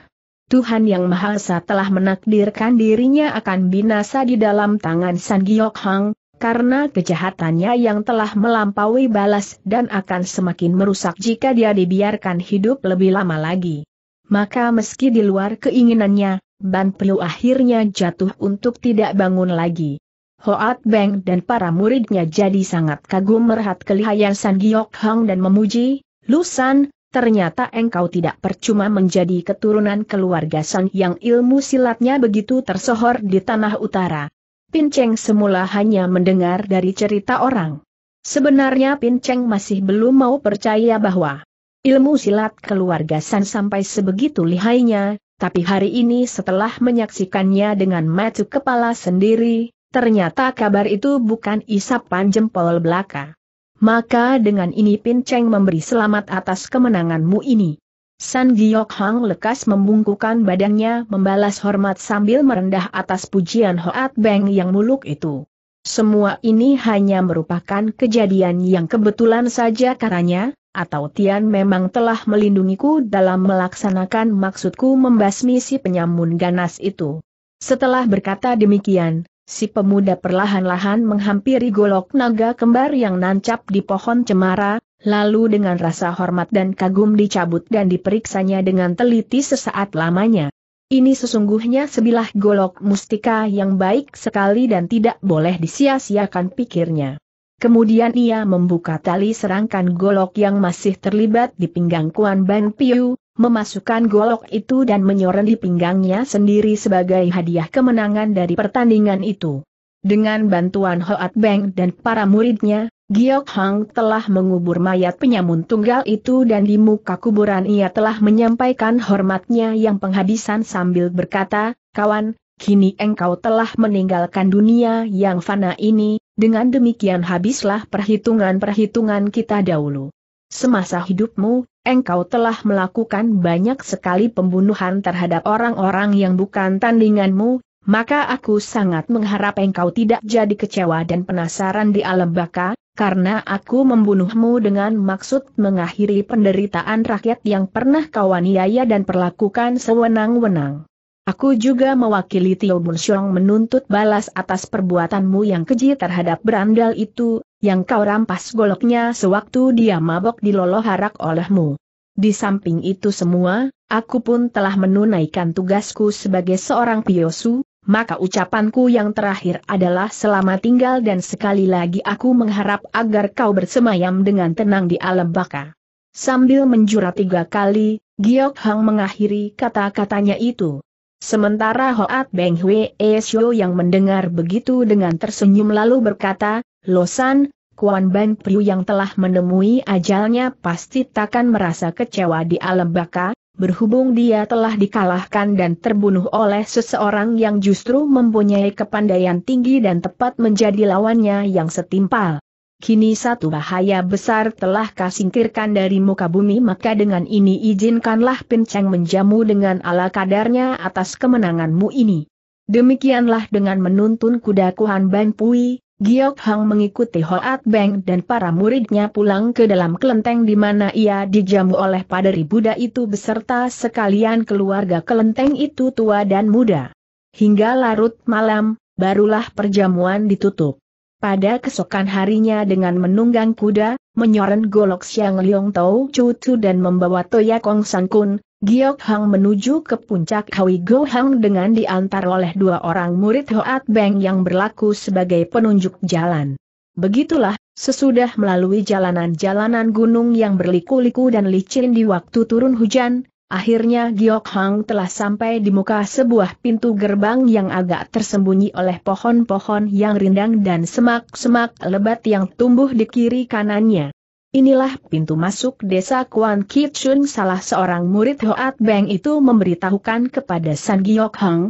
Speaker 1: Tuhan Yang Maha Esa telah menakdirkan dirinya akan binasa di dalam tangan San Giok Hang, karena kejahatannya yang telah melampaui balas dan akan semakin merusak jika dia dibiarkan hidup lebih lama lagi. Maka meski di luar keinginannya, Ban Piu akhirnya jatuh untuk tidak bangun lagi. Hoat Beng dan para muridnya jadi sangat kagum merhat kelihayan San Giok Hang dan memuji, Lusan, ternyata engkau tidak percuma menjadi keturunan keluarga San yang ilmu silatnya begitu tersohor di tanah utara. Pin Cheng semula hanya mendengar dari cerita orang. Sebenarnya Pin Cheng masih belum mau percaya bahwa ilmu silat keluarga San sampai sebegitu lihainya, tapi hari ini setelah menyaksikannya dengan mata kepala sendiri, Ternyata kabar itu bukan isapan jempol belaka. Maka dengan ini Pin Cheng memberi selamat atas kemenanganmu ini. San Giok Hang lekas membungkukan badannya membalas hormat sambil merendah atas pujian Hoat Beng yang muluk itu. Semua ini hanya merupakan kejadian yang kebetulan saja karanya, atau Tian memang telah melindungiku dalam melaksanakan maksudku membasmi si penyamun ganas itu. Setelah berkata demikian, Si pemuda perlahan-lahan menghampiri golok naga kembar yang nancap di pohon cemara, lalu dengan rasa hormat dan kagum dicabut dan diperiksanya dengan teliti sesaat lamanya. Ini sesungguhnya sebilah golok mustika yang baik sekali dan tidak boleh disia-siakan pikirnya. Kemudian ia membuka tali serangkan golok yang masih terlibat di pinggang Kuan Ban Piu, memasukkan golok itu dan menyoren di pinggangnya sendiri sebagai hadiah kemenangan dari pertandingan itu. Dengan bantuan Hoat Beng dan para muridnya, Giok Hang telah mengubur mayat penyamun tunggal itu dan di muka kuburan ia telah menyampaikan hormatnya yang penghabisan sambil berkata, kawan, kini engkau telah meninggalkan dunia yang fana ini, dengan demikian habislah perhitungan-perhitungan kita dahulu. Semasa hidupmu, engkau telah melakukan banyak sekali pembunuhan terhadap orang-orang yang bukan tandinganmu, maka aku sangat mengharap engkau tidak jadi kecewa dan penasaran di alam baka, karena aku membunuhmu dengan maksud mengakhiri penderitaan rakyat yang pernah kau aniaya dan perlakukan sewenang-wenang. Aku juga mewakili Tio Bunsyong menuntut balas atas perbuatanmu yang keji terhadap berandal itu, yang kau rampas goloknya sewaktu dia mabok harak olehmu. Di samping itu semua, aku pun telah menunaikan tugasku sebagai seorang piosu, maka ucapanku yang terakhir adalah selama tinggal dan sekali lagi aku mengharap agar kau bersemayam dengan tenang di alam baka. Sambil menjura tiga kali, Giok Hang mengakhiri kata-katanya itu. Sementara Hoat Beng Hwe Esyo yang mendengar begitu dengan tersenyum lalu berkata, Losan, Kuan Ban Priu yang telah menemui ajalnya pasti takkan merasa kecewa di alam baka, berhubung dia telah dikalahkan dan terbunuh oleh seseorang yang justru mempunyai kepandaian tinggi dan tepat menjadi lawannya yang setimpal. Kini satu bahaya besar telah kasingkirkan dari muka bumi maka dengan ini izinkanlah Pinceng menjamu dengan ala kadarnya atas kemenanganmu ini. Demikianlah dengan menuntun kuda Kuan Ban Pui, Giok Hang mengikuti Hoat Beng dan para muridnya pulang ke dalam kelenteng di mana ia dijamu oleh paderi Buddha itu beserta sekalian keluarga kelenteng itu tua dan muda. Hingga larut malam, barulah perjamuan ditutup. Pada kesokan harinya dengan menunggang kuda, menyoren golok Siang Liong Tau Chu Chu dan membawa Toya Kong San Kun, Giok Hang menuju ke puncak Hui Go Hang dengan diantar oleh dua orang murid Hoat Beng yang berlaku sebagai penunjuk jalan. Begitulah, sesudah melalui jalanan-jalanan gunung yang berliku-liku dan licin di waktu turun hujan, akhirnya Giok Hang telah sampai di muka sebuah pintu gerbang yang agak tersembunyi oleh pohon-pohon yang rindang dan semak-semak lebat yang tumbuh di kiri kanannya. Inilah pintu masuk desa Kuan Kichun salah seorang murid Hoat Beng itu memberitahukan kepada San Giok Hang.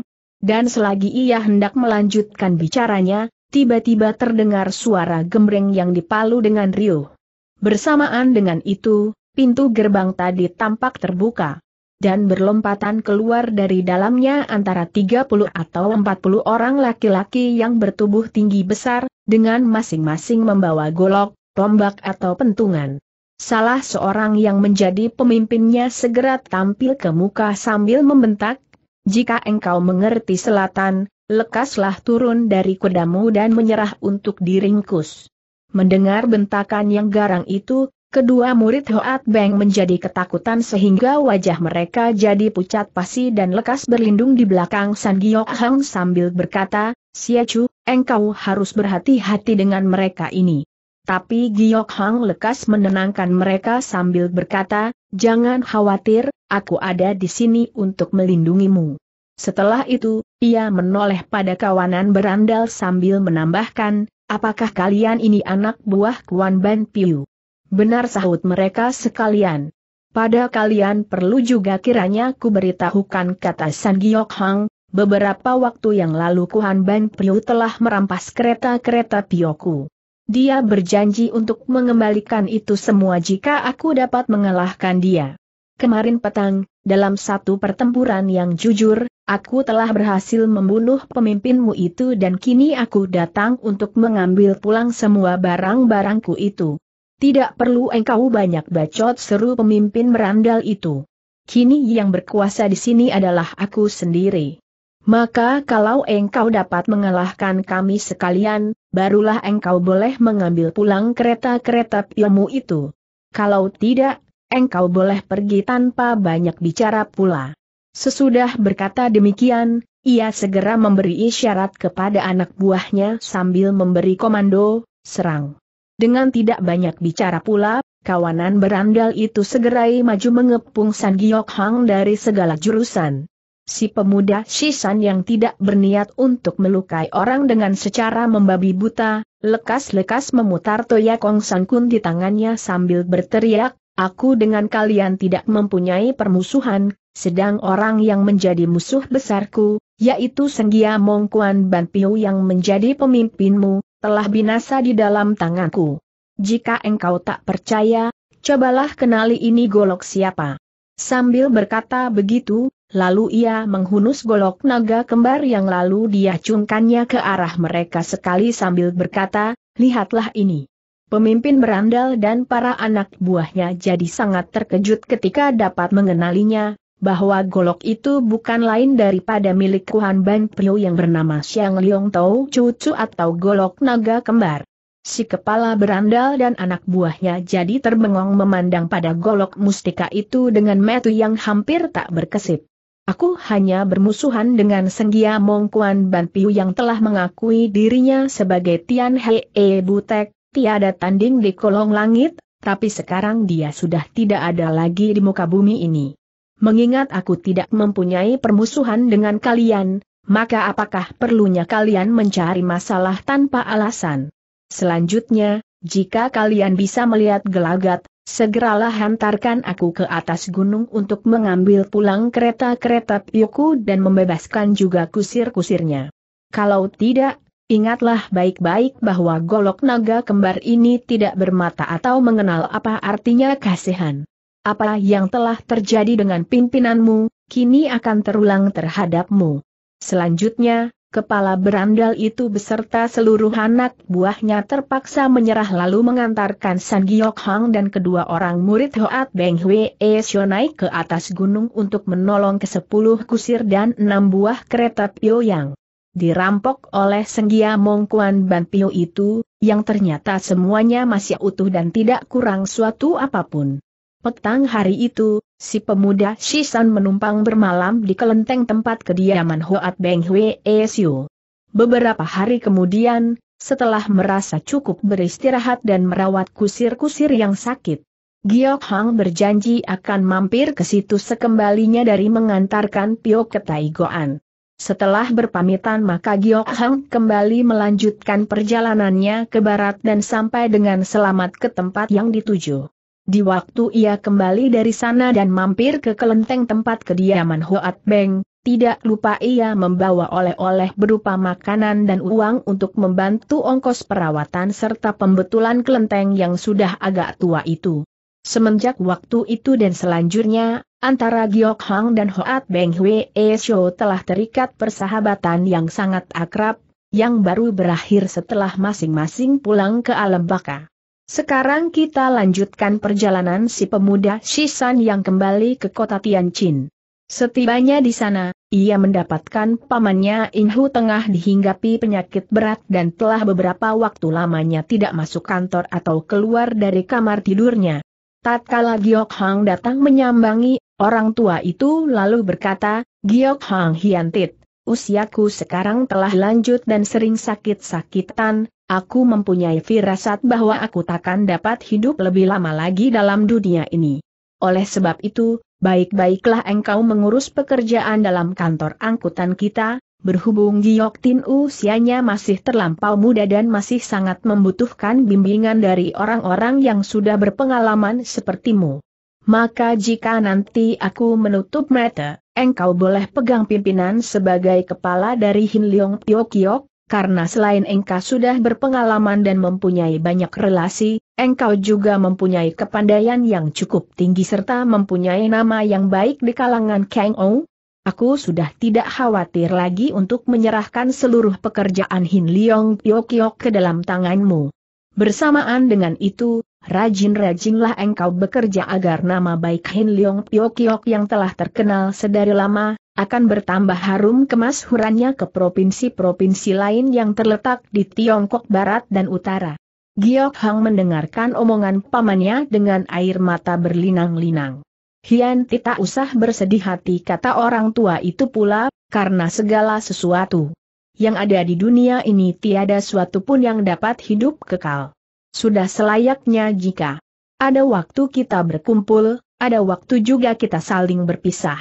Speaker 1: Dan selagi ia hendak melanjutkan bicaranya, tiba-tiba terdengar suara gembreng yang dipalu dengan rio. Bersamaan dengan itu, pintu gerbang tadi tampak terbuka. Dan berlompatan keluar dari dalamnya antara 30 atau 40 orang laki-laki yang bertubuh tinggi besar, dengan masing-masing membawa golok, tombak atau pentungan. Salah seorang yang menjadi pemimpinnya segera tampil ke muka sambil membentak, jika engkau mengerti selatan, lekaslah turun dari kudamu dan menyerah untuk diringkus. Mendengar bentakan yang garang itu, kedua murid Hoat Beng menjadi ketakutan sehingga wajah mereka jadi pucat pasi dan lekas berlindung di belakang San Giok Hang sambil berkata, Siacu, engkau harus berhati-hati dengan mereka ini. Tapi Giok Hang lekas menenangkan mereka sambil berkata, jangan khawatir, aku ada di sini untuk melindungimu. Setelah itu, ia menoleh pada kawanan berandal sambil menambahkan, apakah kalian ini anak buah Kuan Ban Piu? Benar sahut mereka sekalian. Pada kalian perlu juga kiranya ku beritahukan kata San Giok Hang, beberapa waktu yang lalu Kuan Ban Piu telah merampas kereta-kereta Pioku. Dia berjanji untuk mengembalikan itu semua jika aku dapat mengalahkan dia. Kemarin petang, dalam satu pertempuran yang jujur, aku telah berhasil membunuh pemimpinmu itu dan kini aku datang untuk mengambil pulang semua barang-barangku itu. Tidak perlu engkau banyak bacot seru pemimpin merandal itu. Kini yang berkuasa di sini adalah aku sendiri. Maka kalau engkau dapat mengalahkan kami sekalian, barulah engkau boleh mengambil pulang kereta-kereta ilmu itu. Kalau tidak, engkau boleh pergi tanpa banyak bicara pula. Sesudah berkata demikian, ia segera memberi isyarat kepada anak buahnya sambil memberi komando, serang. Dengan tidak banyak bicara pula, kawanan berandal itu segera maju mengepung San Giok Hang dari segala jurusan si pemuda Shisan yang tidak berniat untuk melukai orang dengan secara membabi buta, lekas-lekas memutar Toya Kong Sangkun di tangannya sambil berteriak, Aku dengan kalian tidak mempunyai permusuhan, sedang orang yang menjadi musuh besarku, yaitu Senggia Mongkuan Banpiu yang menjadi pemimpinmu, telah binasa di dalam tanganku. Jika engkau tak percaya, cobalah kenali ini golok siapa. Sambil berkata begitu, Lalu ia menghunus golok naga kembar yang lalu diacungkannya ke arah mereka sekali sambil berkata, lihatlah ini. Pemimpin berandal dan para anak buahnya jadi sangat terkejut ketika dapat mengenalinya, bahwa golok itu bukan lain daripada milik Kuan Ban Prio yang bernama Xiang Liong Tau Cucu atau golok naga kembar. Si kepala berandal dan anak buahnya jadi terbengong memandang pada golok mustika itu dengan metu yang hampir tak berkesip. Aku hanya bermusuhan dengan Senggia Mongkuan Ban Piu yang telah mengakui dirinya sebagai Tian He Hee Butek, tiada tanding di kolong langit, tapi sekarang dia sudah tidak ada lagi di muka bumi ini. Mengingat aku tidak mempunyai permusuhan dengan kalian, maka apakah perlunya kalian mencari masalah tanpa alasan? Selanjutnya, jika kalian bisa melihat gelagat, Segeralah hantarkan aku ke atas gunung untuk mengambil pulang kereta-kereta Piyoko dan membebaskan juga kusir-kusirnya. Kalau tidak, ingatlah baik-baik bahwa golok naga kembar ini tidak bermata atau mengenal apa artinya kasihan. Apa yang telah terjadi dengan pimpinanmu, kini akan terulang terhadapmu. Selanjutnya, Kepala berandal itu beserta seluruh anak buahnya terpaksa menyerah lalu mengantarkan San Giok Hang dan kedua orang murid Hoat Beng Hwee e naik ke atas gunung untuk menolong ke sepuluh kusir dan enam buah kereta Yang. Dirampok oleh Senggia Mongkuan Ban Pio itu, yang ternyata semuanya masih utuh dan tidak kurang suatu apapun. Petang hari itu, si pemuda Shisan menumpang bermalam di kelenteng tempat kediaman Hoat Beng Hwe e Siu. Beberapa hari kemudian, setelah merasa cukup beristirahat dan merawat kusir-kusir yang sakit, Giok Hang berjanji akan mampir ke situ sekembalinya dari mengantarkan Pio ke Taigoan. Setelah berpamitan maka Giok Hang kembali melanjutkan perjalanannya ke barat dan sampai dengan selamat ke tempat yang dituju. Di waktu ia kembali dari sana dan mampir ke kelenteng tempat kediaman Hoat Beng, tidak lupa ia membawa oleh-oleh berupa makanan dan uang untuk membantu ongkos perawatan serta pembetulan kelenteng yang sudah agak tua itu. Semenjak waktu itu dan selanjutnya, antara Giok Hang dan Hoat Beng Hwe Esho telah terikat persahabatan yang sangat akrab, yang baru berakhir setelah masing-masing pulang ke alam baka. Sekarang kita lanjutkan perjalanan si pemuda Shisan yang kembali ke kota Tianjin. Setibanya di sana, ia mendapatkan pamannya Inhu tengah dihinggapi penyakit berat dan telah beberapa waktu lamanya tidak masuk kantor atau keluar dari kamar tidurnya. Tatkala Giok Hang datang menyambangi, orang tua itu lalu berkata, Giok Hang Hiantit, usiaku sekarang telah lanjut dan sering sakit-sakitan, aku mempunyai firasat bahwa aku takkan dapat hidup lebih lama lagi dalam dunia ini. Oleh sebab itu, baik-baiklah engkau mengurus pekerjaan dalam kantor angkutan kita, berhubung Giyok Tin usianya masih terlampau muda dan masih sangat membutuhkan bimbingan dari orang-orang yang sudah berpengalaman sepertimu. Maka jika nanti aku menutup mata, engkau boleh pegang pimpinan sebagai kepala dari Hin Leong Pio Kiok, karena selain engkau sudah berpengalaman dan mempunyai banyak relasi, engkau juga mempunyai kepandaian yang cukup tinggi serta mempunyai nama yang baik di kalangan Kang Ou. Aku sudah tidak khawatir lagi untuk menyerahkan seluruh pekerjaan Hin Leong Kyokyok ke dalam tanganmu. Bersamaan dengan itu, rajin-rajinlah engkau bekerja agar nama baik Hin Leong Kyokyok yang telah terkenal sedari lama, akan bertambah harum kemas kemasyhurannya ke provinsi-provinsi lain yang terletak di Tiongkok Barat dan Utara. Giok Hang mendengarkan omongan pamannya dengan air mata berlinang-linang. Hian Tita usah bersedih hati kata orang tua itu pula, karena segala sesuatu yang ada di dunia ini tiada suatu pun yang dapat hidup kekal. Sudah selayaknya jika ada waktu kita berkumpul, ada waktu juga kita saling berpisah.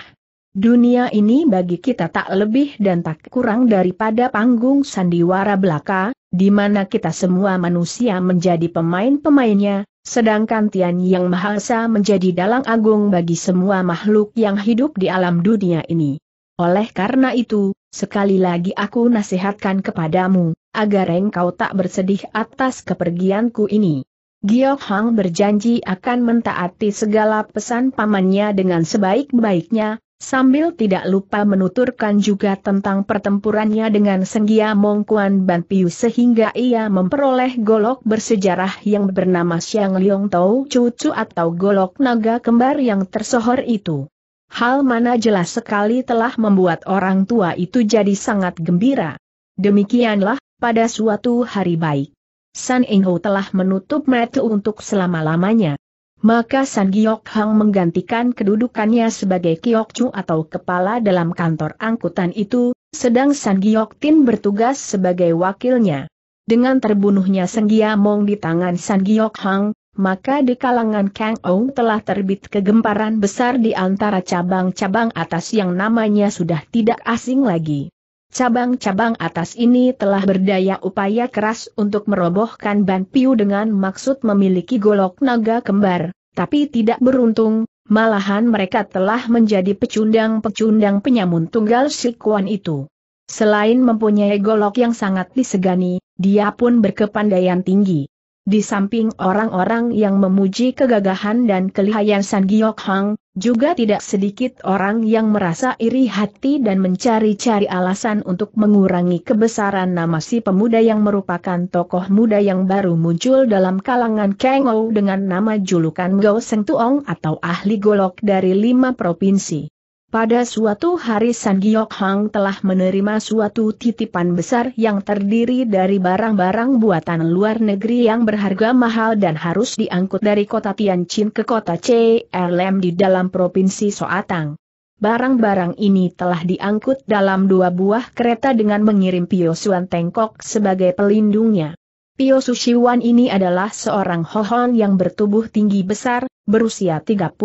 Speaker 1: Dunia ini bagi kita tak lebih dan tak kurang daripada panggung sandiwara belaka, di mana kita semua manusia menjadi pemain-pemainnya, sedangkan Tian Yang Mahasa menjadi dalang agung bagi semua makhluk yang hidup di alam dunia ini. Oleh karena itu, sekali lagi aku nasihatkan kepadamu, agar engkau tak bersedih atas kepergianku ini. Giok Hang berjanji akan mentaati segala pesan pamannya dengan sebaik-baiknya, sambil tidak lupa menuturkan juga tentang pertempurannya dengan Senggia Mongkuan Banpiu sehingga ia memperoleh golok bersejarah yang bernama Xiang Liong Tau Cucu atau golok naga kembar yang tersohor itu. Hal mana jelas sekali telah membuat orang tua itu jadi sangat gembira. Demikianlah, pada suatu hari baik. San Inho telah menutup mata untuk selama-lamanya. Maka San Giok Hang menggantikan kedudukannya sebagai Kiok Chu atau kepala dalam kantor angkutan itu, sedang San Giok Tin bertugas sebagai wakilnya. Dengan terbunuhnya Senggia Mong di tangan San Giok Hang, maka di kalangan Kang Ong telah terbit kegemparan besar di antara cabang-cabang atas yang namanya sudah tidak asing lagi. Cabang-cabang atas ini telah berdaya upaya keras untuk merobohkan Ban Piu dengan maksud memiliki golok naga kembar, tapi tidak beruntung, malahan mereka telah menjadi pecundang-pecundang penyamun tunggal si itu. Selain mempunyai golok yang sangat disegani, dia pun berkepandaian tinggi. Di samping orang-orang yang memuji kegagahan dan kelihayan San Giok Hang, juga tidak sedikit orang yang merasa iri hati dan mencari-cari alasan untuk mengurangi kebesaran nama si pemuda yang merupakan tokoh muda yang baru muncul dalam kalangan Kengou dengan nama julukan Gao Seng Tuong atau ahli golok dari lima provinsi. Pada suatu hari San Giok Hang telah menerima suatu titipan besar yang terdiri dari barang-barang buatan luar negeri yang berharga mahal dan harus diangkut dari kota Tianjin ke kota CLM di dalam provinsi Soatang. Barang-barang ini telah diangkut dalam dua buah kereta dengan mengirim Pio Suan Tengkok sebagai pelindungnya. Pio Sushiwan ini adalah seorang hohon yang bertubuh tinggi besar, berusia 32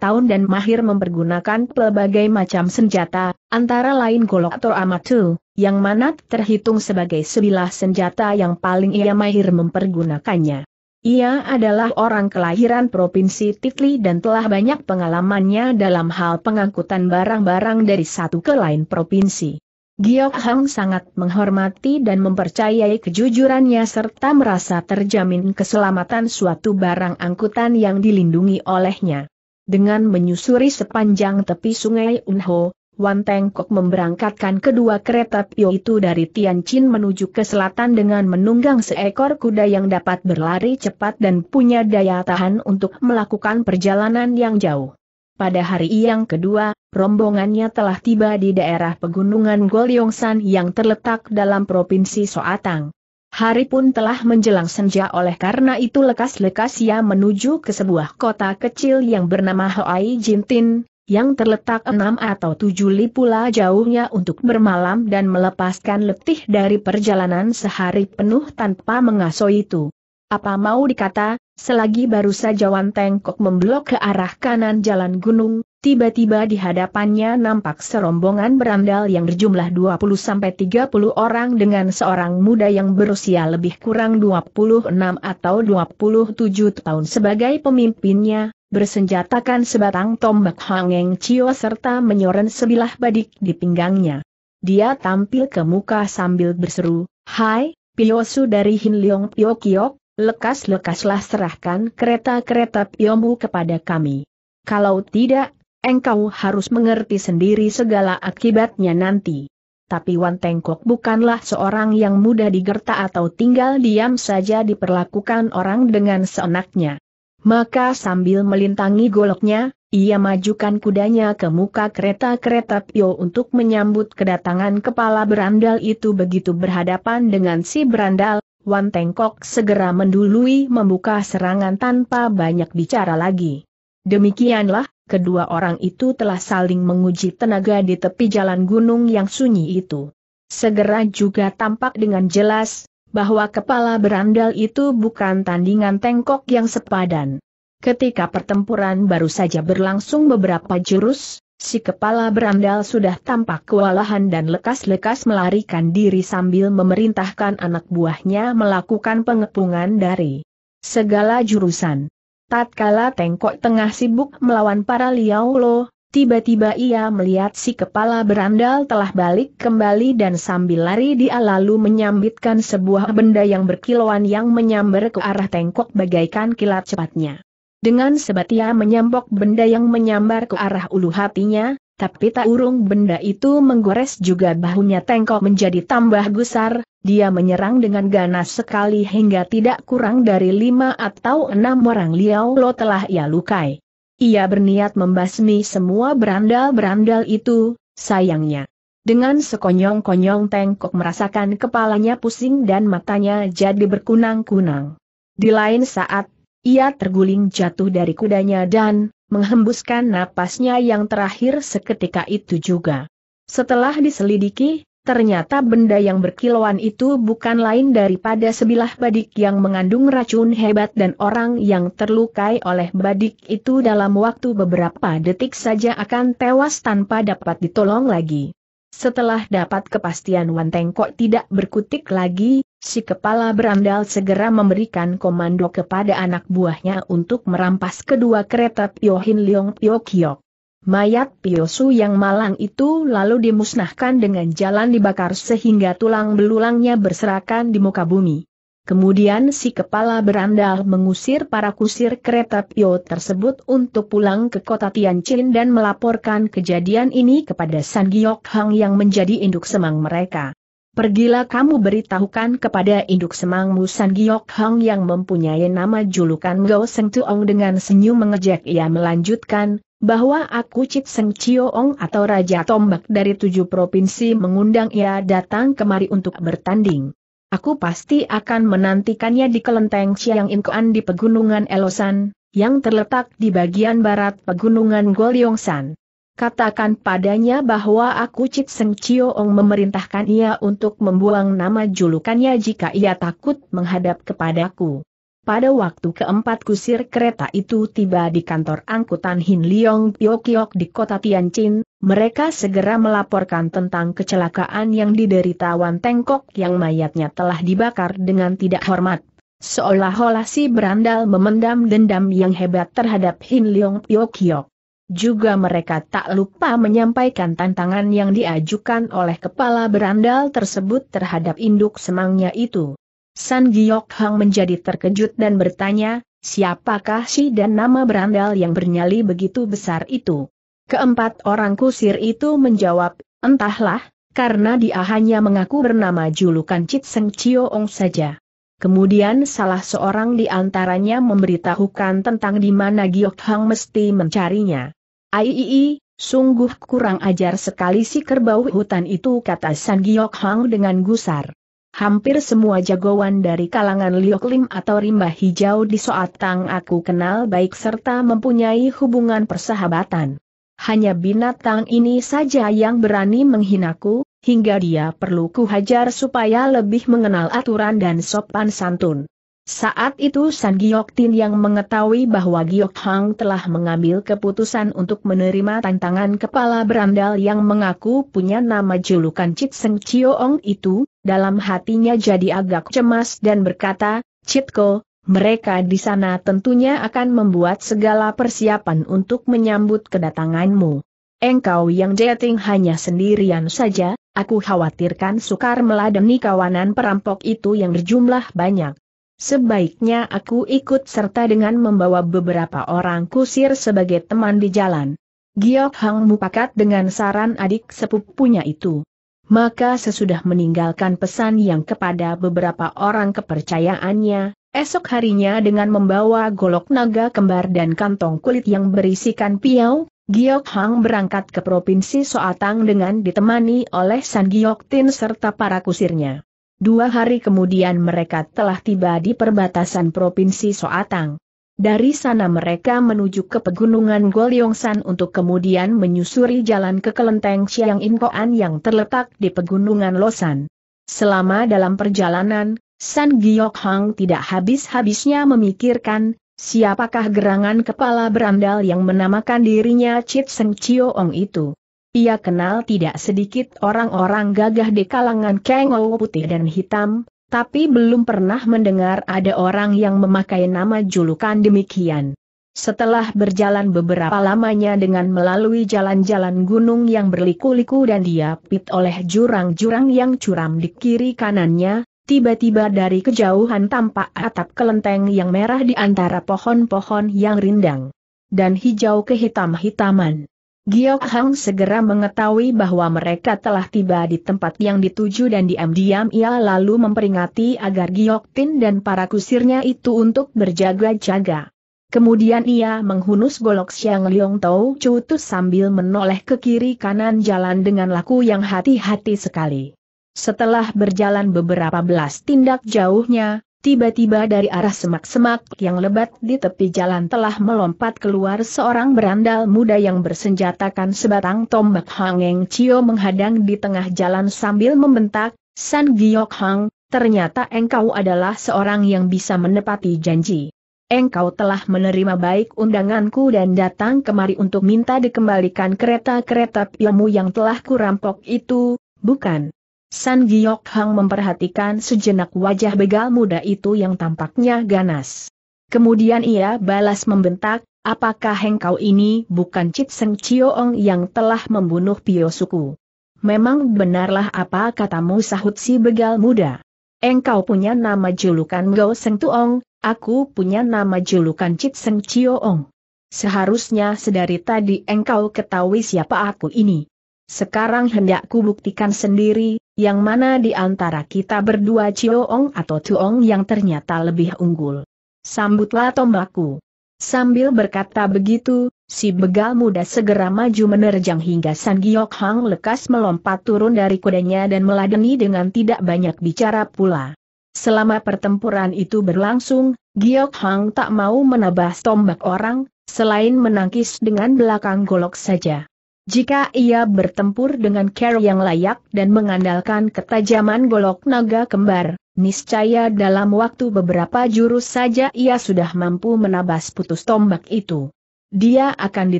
Speaker 1: tahun dan mahir mempergunakan pelbagai macam senjata, antara lain golok atau amatu, yang mana terhitung sebagai sebilah senjata yang paling ia mahir mempergunakannya. Ia adalah orang kelahiran Provinsi Titli dan telah banyak pengalamannya dalam hal pengangkutan barang-barang dari satu ke lain provinsi. Giok Hang sangat menghormati dan mempercayai kejujurannya serta merasa terjamin keselamatan suatu barang angkutan yang dilindungi olehnya. Dengan menyusuri sepanjang tepi sungai Unho, Wan Tengkok memberangkatkan kedua kereta Pio itu dari Tianjin menuju ke selatan dengan menunggang seekor kuda yang dapat berlari cepat dan punya daya tahan untuk melakukan perjalanan yang jauh. Pada hari yang kedua, rombongannya telah tiba di daerah pegunungan Golyongsan yang terletak dalam Provinsi Soatang. Hari pun telah menjelang senja oleh karena itu lekas-lekas ia menuju ke sebuah kota kecil yang bernama Hoai Jintin, yang terletak enam atau tujuh li pula jauhnya untuk bermalam dan melepaskan letih dari perjalanan sehari penuh tanpa mengaso itu. Apa mau dikata, Selagi baru saja Wan Tengkok memblok ke arah kanan jalan gunung, tiba-tiba di hadapannya nampak serombongan berandal yang berjumlah 20-30 orang dengan seorang muda yang berusia lebih kurang 26 atau 27 tahun sebagai pemimpinnya, bersenjatakan sebatang tombak Hangeng Cio serta menyoren sebilah badik di pinggangnya. Dia tampil ke muka sambil berseru, Hai, Piosu dari Hinliong Piokiok, lekas-lekaslah serahkan kereta-kereta Piombu kepada kami. Kalau tidak, engkau harus mengerti sendiri segala akibatnya nanti. Tapi Wan Tengkok bukanlah seorang yang mudah digerta atau tinggal diam saja diperlakukan orang dengan seenaknya. Maka sambil melintangi goloknya, ia majukan kudanya ke muka kereta-kereta Pio untuk menyambut kedatangan kepala berandal itu begitu berhadapan dengan si berandal, Wan Tengkok segera mendului membuka serangan tanpa banyak bicara lagi. Demikianlah, kedua orang itu telah saling menguji tenaga di tepi jalan gunung yang sunyi itu. Segera juga tampak dengan jelas, bahwa kepala berandal itu bukan tandingan Tengkok yang sepadan. Ketika pertempuran baru saja berlangsung beberapa jurus, Si kepala berandal sudah tampak kewalahan dan lekas-lekas melarikan diri sambil memerintahkan anak buahnya melakukan pengepungan dari segala jurusan. Tatkala tengkok tengah sibuk melawan para liau Lo, tiba-tiba ia melihat si kepala berandal telah balik kembali dan sambil lari dia lalu menyambitkan sebuah benda yang berkilauan yang menyambar ke arah tengkok bagaikan kilat cepatnya. Dengan sebat ia menyambok benda yang menyambar ke arah ulu hatinya, tapi tak urung benda itu menggores juga bahunya tengkok menjadi tambah gusar, dia menyerang dengan ganas sekali hingga tidak kurang dari lima atau enam orang liau Lo telah ia lukai. Ia berniat membasmi semua berandal-berandal itu, sayangnya. Dengan sekonyong-konyong tengkok merasakan kepalanya pusing dan matanya jadi berkunang-kunang. Di lain saat ia terguling jatuh dari kudanya dan menghembuskan napasnya yang terakhir seketika itu juga. Setelah diselidiki, ternyata benda yang berkilauan itu bukan lain daripada sebilah badik yang mengandung racun hebat dan orang yang terlukai oleh badik itu dalam waktu beberapa detik saja akan tewas tanpa dapat ditolong lagi. Setelah dapat kepastian Wantengkok tidak berkutik lagi, Si kepala berandal segera memberikan komando kepada anak buahnya untuk merampas kedua kereta Pio Hin Leong Pio Kiok. Mayat Pio Su yang malang itu lalu dimusnahkan dengan jalan dibakar sehingga tulang belulangnya berserakan di muka bumi. Kemudian si kepala berandal mengusir para kusir kereta Pio tersebut untuk pulang ke kota Tianjin dan melaporkan kejadian ini kepada San Giok Hang yang menjadi induk semang mereka. Pergilah kamu beritahukan kepada induk semang musan Giok Hong yang mempunyai nama julukan Gao Seng Tuong dengan senyum mengejek ia melanjutkan, bahwa aku Cip Seng Ong atau Raja Tombak dari tujuh provinsi mengundang ia datang kemari untuk bertanding. Aku pasti akan menantikannya di kelenteng Chiang Inkoan di Pegunungan Elosan, yang terletak di bagian barat Pegunungan San. Katakan padanya bahwa aku Cit Seng Ong memerintahkan ia untuk membuang nama julukannya jika ia takut menghadap kepadaku. Pada waktu keempat kusir kereta itu tiba di kantor angkutan Hin Leong Piokiok di kota Tianjin, mereka segera melaporkan tentang kecelakaan yang diderita Wan Tengkok yang mayatnya telah dibakar dengan tidak hormat. Seolah-olah si berandal memendam dendam yang hebat terhadap Hin Leong Piokiok. Juga mereka tak lupa menyampaikan tantangan yang diajukan oleh kepala berandal tersebut terhadap induk semangnya itu. San Giok Hang menjadi terkejut dan bertanya, siapakah si dan nama berandal yang bernyali begitu besar itu? Keempat orang kusir itu menjawab, entahlah, karena dia hanya mengaku bernama julukan Chit Seng Chio Ong saja. Kemudian salah seorang di antaranya memberitahukan tentang di mana Giok Hang mesti mencarinya. Aiii, sungguh kurang ajar sekali si kerbau hutan itu kata San Giok Hang dengan gusar. Hampir semua jagoan dari kalangan Liok Lim atau Rimba Hijau di Soatang aku kenal baik serta mempunyai hubungan persahabatan. Hanya binatang ini saja yang berani menghinaku, hingga dia perlu kuhajar supaya lebih mengenal aturan dan sopan santun. Saat itu San Giok Tin yang mengetahui bahwa Giok Hang telah mengambil keputusan untuk menerima tantangan kepala berandal yang mengaku punya nama julukan Chit Seng Chioong itu, dalam hatinya jadi agak cemas dan berkata, Chit Ko, mereka di sana tentunya akan membuat segala persiapan untuk menyambut kedatanganmu. Engkau yang dating hanya sendirian saja, aku khawatirkan sukar meladeni kawanan perampok itu yang berjumlah banyak. Sebaiknya aku ikut serta dengan membawa beberapa orang kusir sebagai teman di jalan. Giok Hang mupakat dengan saran adik sepupunya itu. Maka sesudah meninggalkan pesan yang kepada beberapa orang kepercayaannya, esok harinya dengan membawa golok naga kembar dan kantong kulit yang berisikan piau, Giok Hang berangkat ke Provinsi Soatang dengan ditemani oleh San Giok Tin serta para kusirnya. Dua hari kemudian mereka telah tiba di perbatasan Provinsi Soatang. Dari sana mereka menuju ke pegunungan Goliongsan untuk kemudian menyusuri jalan ke kelenteng Siang Inkoan yang terletak di pegunungan Losan. Selama dalam perjalanan, San Giok Hang tidak habis-habisnya memikirkan, siapakah gerangan kepala berandal yang menamakan dirinya Chit Seng Chio Ong itu. Ia kenal tidak sedikit orang-orang gagah di kalangan Kengo putih dan hitam, tapi belum pernah mendengar ada orang yang memakai nama julukan demikian. Setelah berjalan beberapa lamanya dengan melalui jalan-jalan gunung yang berliku-liku dan diapit oleh jurang-jurang yang curam di kiri kanannya, tiba-tiba dari kejauhan tampak atap kelenteng yang merah di antara pohon-pohon yang rindang dan hijau kehitam-hitaman. Giok Hang segera mengetahui bahwa mereka telah tiba di tempat yang dituju dan diam-diam ia lalu memperingati agar Giok Tin dan para kusirnya itu untuk berjaga-jaga. Kemudian ia menghunus golok Xiang Liong Tau Cutus sambil menoleh ke kiri kanan jalan dengan laku yang hati-hati sekali. Setelah berjalan beberapa belas tindak jauhnya, Tiba-tiba dari arah semak-semak yang lebat di tepi jalan telah melompat keluar seorang berandal muda yang bersenjatakan sebatang tombak Hangeng Chio menghadang di tengah jalan sambil membentak, San Giok Hang, ternyata engkau adalah seorang yang bisa menepati janji. Engkau telah menerima baik undanganku dan datang kemari untuk minta dikembalikan kereta-kereta piamu yang telah kurampok itu, bukan? San Giok Hang memperhatikan sejenak wajah begal muda itu yang tampaknya ganas. Kemudian ia balas membentak, apakah engkau ini bukan Chit Seng Chioong yang telah membunuh Pio Suku? Memang benarlah apa katamu sahut si begal muda. Engkau punya nama julukan Gao Seng Tuong, aku punya nama julukan Chit Seng Chioong. Seharusnya sedari tadi engkau ketahui siapa aku ini. Sekarang hendak kubuktikan sendiri, yang mana di antara kita berdua Cioong atau Tuong yang ternyata lebih unggul. Sambutlah tombakku. Sambil berkata begitu, si begal muda segera maju menerjang hingga San Giok Hang lekas melompat turun dari kudanya dan meladeni dengan tidak banyak bicara pula. Selama pertempuran itu berlangsung, Giok Hang tak mau menabas tombak orang, selain menangkis dengan belakang golok saja. Jika ia bertempur dengan care yang layak dan mengandalkan ketajaman golok naga kembar, niscaya dalam waktu beberapa jurus saja ia sudah mampu menabas putus tombak itu. Dia akan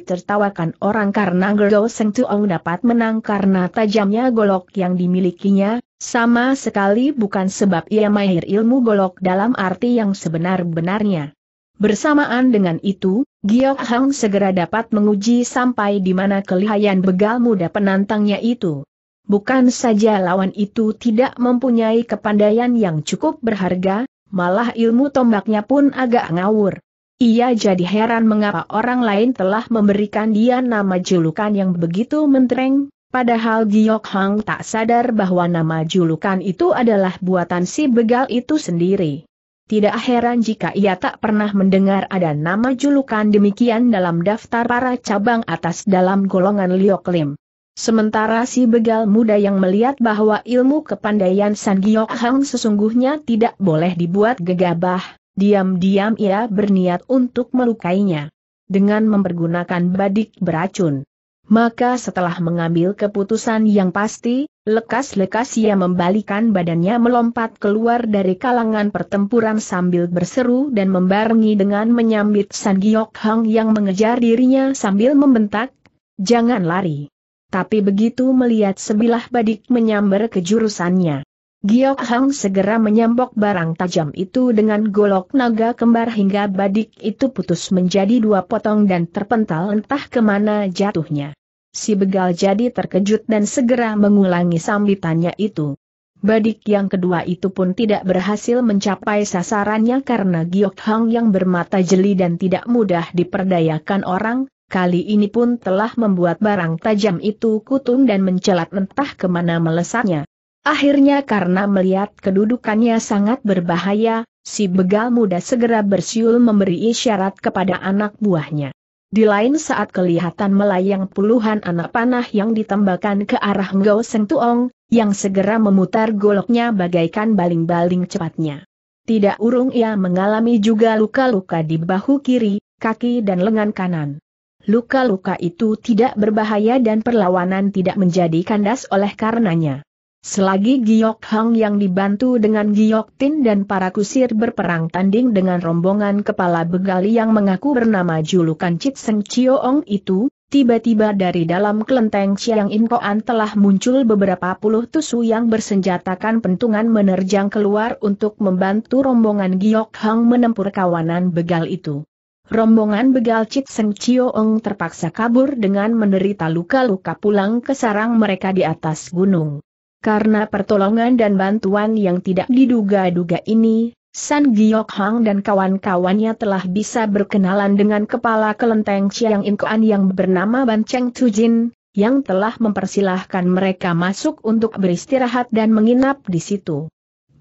Speaker 1: ditertawakan orang karena Gerdo Seng Tuong dapat menang karena tajamnya golok yang dimilikinya, sama sekali bukan sebab ia mahir ilmu golok dalam arti yang sebenar-benarnya. Bersamaan dengan itu, Giok Hang segera dapat menguji sampai di mana kelihayan begal muda penantangnya itu. Bukan saja lawan itu tidak mempunyai kepandaian yang cukup berharga, malah ilmu tombaknya pun agak ngawur. Ia jadi heran mengapa orang lain telah memberikan dia nama julukan yang begitu mentereng, padahal Giok Hang tak sadar bahwa nama julukan itu adalah buatan si begal itu sendiri. Tidak heran jika ia tak pernah mendengar ada nama julukan demikian dalam daftar para cabang atas dalam golongan Lioklim. Sementara si begal muda yang melihat bahwa ilmu kepandaian San Giok Hang sesungguhnya tidak boleh dibuat gegabah, diam-diam ia berniat untuk melukainya. Dengan mempergunakan badik beracun. Maka setelah mengambil keputusan yang pasti, lekas-lekas ia membalikan badannya melompat keluar dari kalangan pertempuran sambil berseru dan membarengi dengan menyambit San Giok Hang yang mengejar dirinya sambil membentak, jangan lari. Tapi begitu melihat sebilah badik menyambar ke jurusannya. Giok Hang segera menyambok barang tajam itu dengan golok naga kembar hingga badik itu putus menjadi dua potong dan terpental entah kemana jatuhnya si begal jadi terkejut dan segera mengulangi sambitannya itu. Badik yang kedua itu pun tidak berhasil mencapai sasarannya karena Giok Hang yang bermata jeli dan tidak mudah diperdayakan orang, kali ini pun telah membuat barang tajam itu kutung dan mencelat entah kemana melesatnya. Akhirnya karena melihat kedudukannya sangat berbahaya, si begal muda segera bersiul memberi isyarat kepada anak buahnya. Di lain saat kelihatan melayang puluhan anak panah yang ditembakkan ke arah Ngo Seng Tuong, yang segera memutar goloknya bagaikan baling-baling cepatnya. Tidak urung ia mengalami juga luka-luka di bahu kiri, kaki dan lengan kanan. Luka-luka itu tidak berbahaya dan perlawanan tidak menjadi kandas oleh karenanya. Selagi Giok Hang yang dibantu dengan Giok Tin dan para kusir berperang tanding dengan rombongan kepala begali yang mengaku bernama julukan Chit Seng Chioong itu, tiba-tiba dari dalam kelenteng Chiang In Koan telah muncul beberapa puluh tusu yang bersenjatakan pentungan menerjang keluar untuk membantu rombongan Giok Hang menempur kawanan begal itu. Rombongan begal Chit Seng Chioong terpaksa kabur dengan menderita luka-luka pulang ke sarang mereka di atas gunung. Karena pertolongan dan bantuan yang tidak diduga-duga ini, San Giok Hang dan kawan-kawannya telah bisa berkenalan dengan kepala kelenteng Chiang Inkoan yang bernama Ban Cheng Tujin, yang telah mempersilahkan mereka masuk untuk beristirahat dan menginap di situ.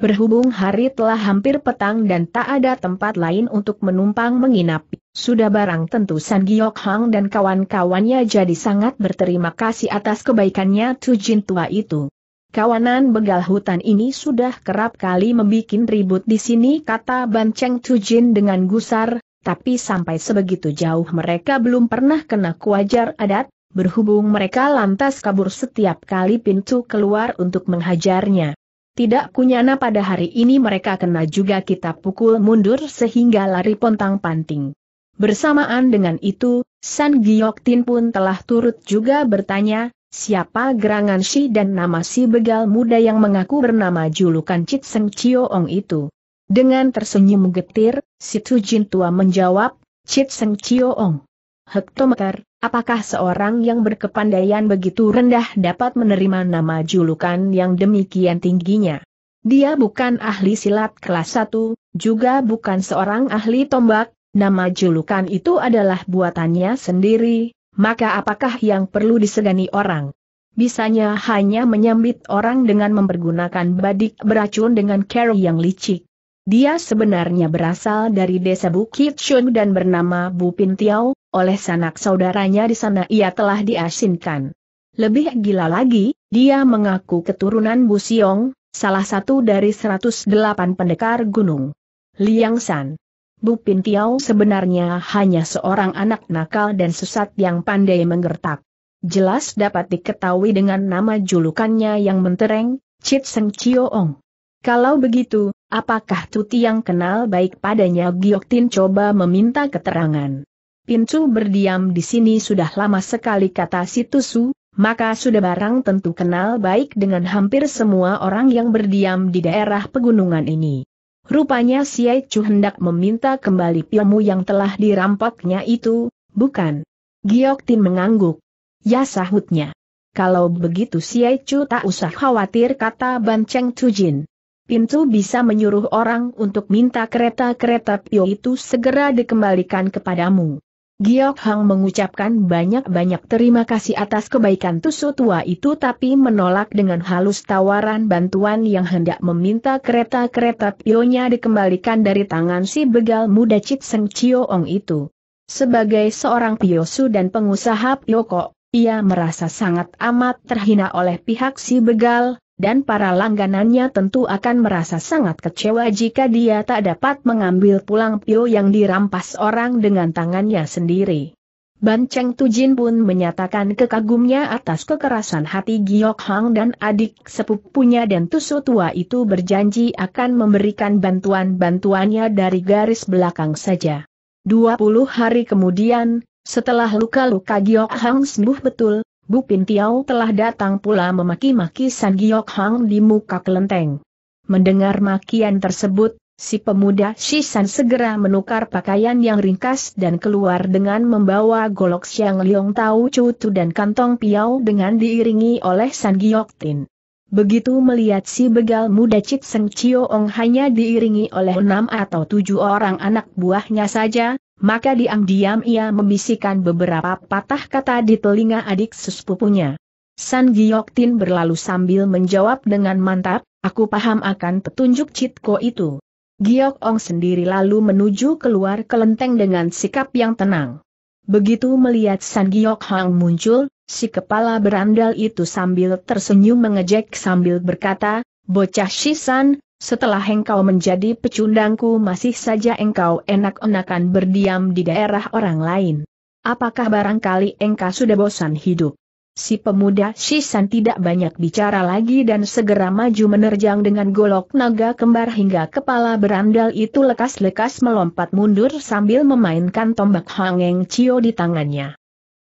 Speaker 1: Berhubung hari telah hampir petang dan tak ada tempat lain untuk menumpang menginap, sudah barang tentu San Giok Hang dan kawan-kawannya jadi sangat berterima kasih atas kebaikannya Tujin tua itu kawanan begal hutan ini sudah kerap kali membuat ribut di sini kata Banceng Tujin dengan gusar, tapi sampai sebegitu jauh mereka belum pernah kena kuajar adat, berhubung mereka lantas kabur setiap kali pintu keluar untuk menghajarnya. Tidak kunyana pada hari ini mereka kena juga kita pukul mundur sehingga lari pontang panting. Bersamaan dengan itu, San Giok Tin pun telah turut juga bertanya, Siapa gerangan si dan nama si begal muda yang mengaku bernama julukan Cit Seng Ong itu? Dengan tersenyum getir, si Jin tua menjawab, Cit Seng Ong. Hektometer, apakah seorang yang berkepandaian begitu rendah dapat menerima nama julukan yang demikian tingginya? Dia bukan ahli silat kelas 1, juga bukan seorang ahli tombak, nama julukan itu adalah buatannya sendiri, maka apakah yang perlu disegani orang? Bisanya hanya menyambit orang dengan mempergunakan badik beracun dengan cara yang licik. Dia sebenarnya berasal dari desa Bukit Shun dan bernama Bu Pintiao. oleh sanak saudaranya di sana ia telah diasinkan. Lebih gila lagi, dia mengaku keturunan Bu Siong, salah satu dari 108 pendekar gunung. Liang San Bu Pintiao sebenarnya hanya seorang anak nakal dan sesat yang pandai menggertak. Jelas dapat diketahui dengan nama julukannya yang mentereng, Chit Seng Chioong. Kalau begitu, apakah Tuti yang kenal baik padanya Giok tin coba meminta keterangan. Pintu berdiam di sini sudah lama sekali kata si Tusu, maka sudah barang tentu kenal baik dengan hampir semua orang yang berdiam di daerah pegunungan ini. Rupanya si Chu hendak meminta kembali piamu yang telah dirampoknya itu, bukan? Giok Tin mengangguk. Ya sahutnya. Kalau begitu si Chu tak usah khawatir kata Banceng Jin. Pintu bisa menyuruh orang untuk minta kereta-kereta Pio itu segera dikembalikan kepadamu. Giok Hang mengucapkan banyak-banyak terima kasih atas kebaikan tusu tua itu tapi menolak dengan halus tawaran bantuan yang hendak meminta kereta-kereta pionya dikembalikan dari tangan si begal muda Cit Seng Chioong itu. Sebagai seorang piosu dan pengusaha pioko, ia merasa sangat amat terhina oleh pihak si begal, dan para langganannya tentu akan merasa sangat kecewa jika dia tak dapat mengambil pulang Pio yang dirampas orang dengan tangannya sendiri. Ban Cheng Tujin pun menyatakan kekagumnya atas kekerasan hati Giok Hang dan adik sepupunya dan tusuk Tua itu berjanji akan memberikan bantuan-bantuannya dari garis belakang saja. 20 hari kemudian, setelah luka-luka Giok Hang sembuh betul, Bu Pintiao telah datang pula memaki-maki San Giok Hang di muka kelenteng. Mendengar makian tersebut, si pemuda Shisan segera menukar pakaian yang ringkas dan keluar dengan membawa golok Siang Liong Tau Cutu dan kantong piau dengan diiringi oleh San Giok Tin. Begitu melihat si begal muda Cit Seng Cio Ong hanya diiringi oleh enam atau tujuh orang anak buahnya saja, maka diam-diam ia membisikkan beberapa patah kata di telinga adik sesepupunya. San Tin berlalu sambil menjawab dengan mantap, aku paham akan petunjuk Citko itu. Giok Ong sendiri lalu menuju keluar kelenteng dengan sikap yang tenang. Begitu melihat San Giok Hang muncul, si kepala berandal itu sambil tersenyum mengejek sambil berkata, Bocah Shisan, setelah engkau menjadi pecundangku masih saja engkau enak-enakan berdiam di daerah orang lain. Apakah barangkali engkau sudah bosan hidup? Si pemuda Shisan tidak banyak bicara lagi dan segera maju menerjang dengan golok naga kembar hingga kepala berandal itu lekas-lekas melompat mundur sambil memainkan tombak Hangeng Cio di tangannya.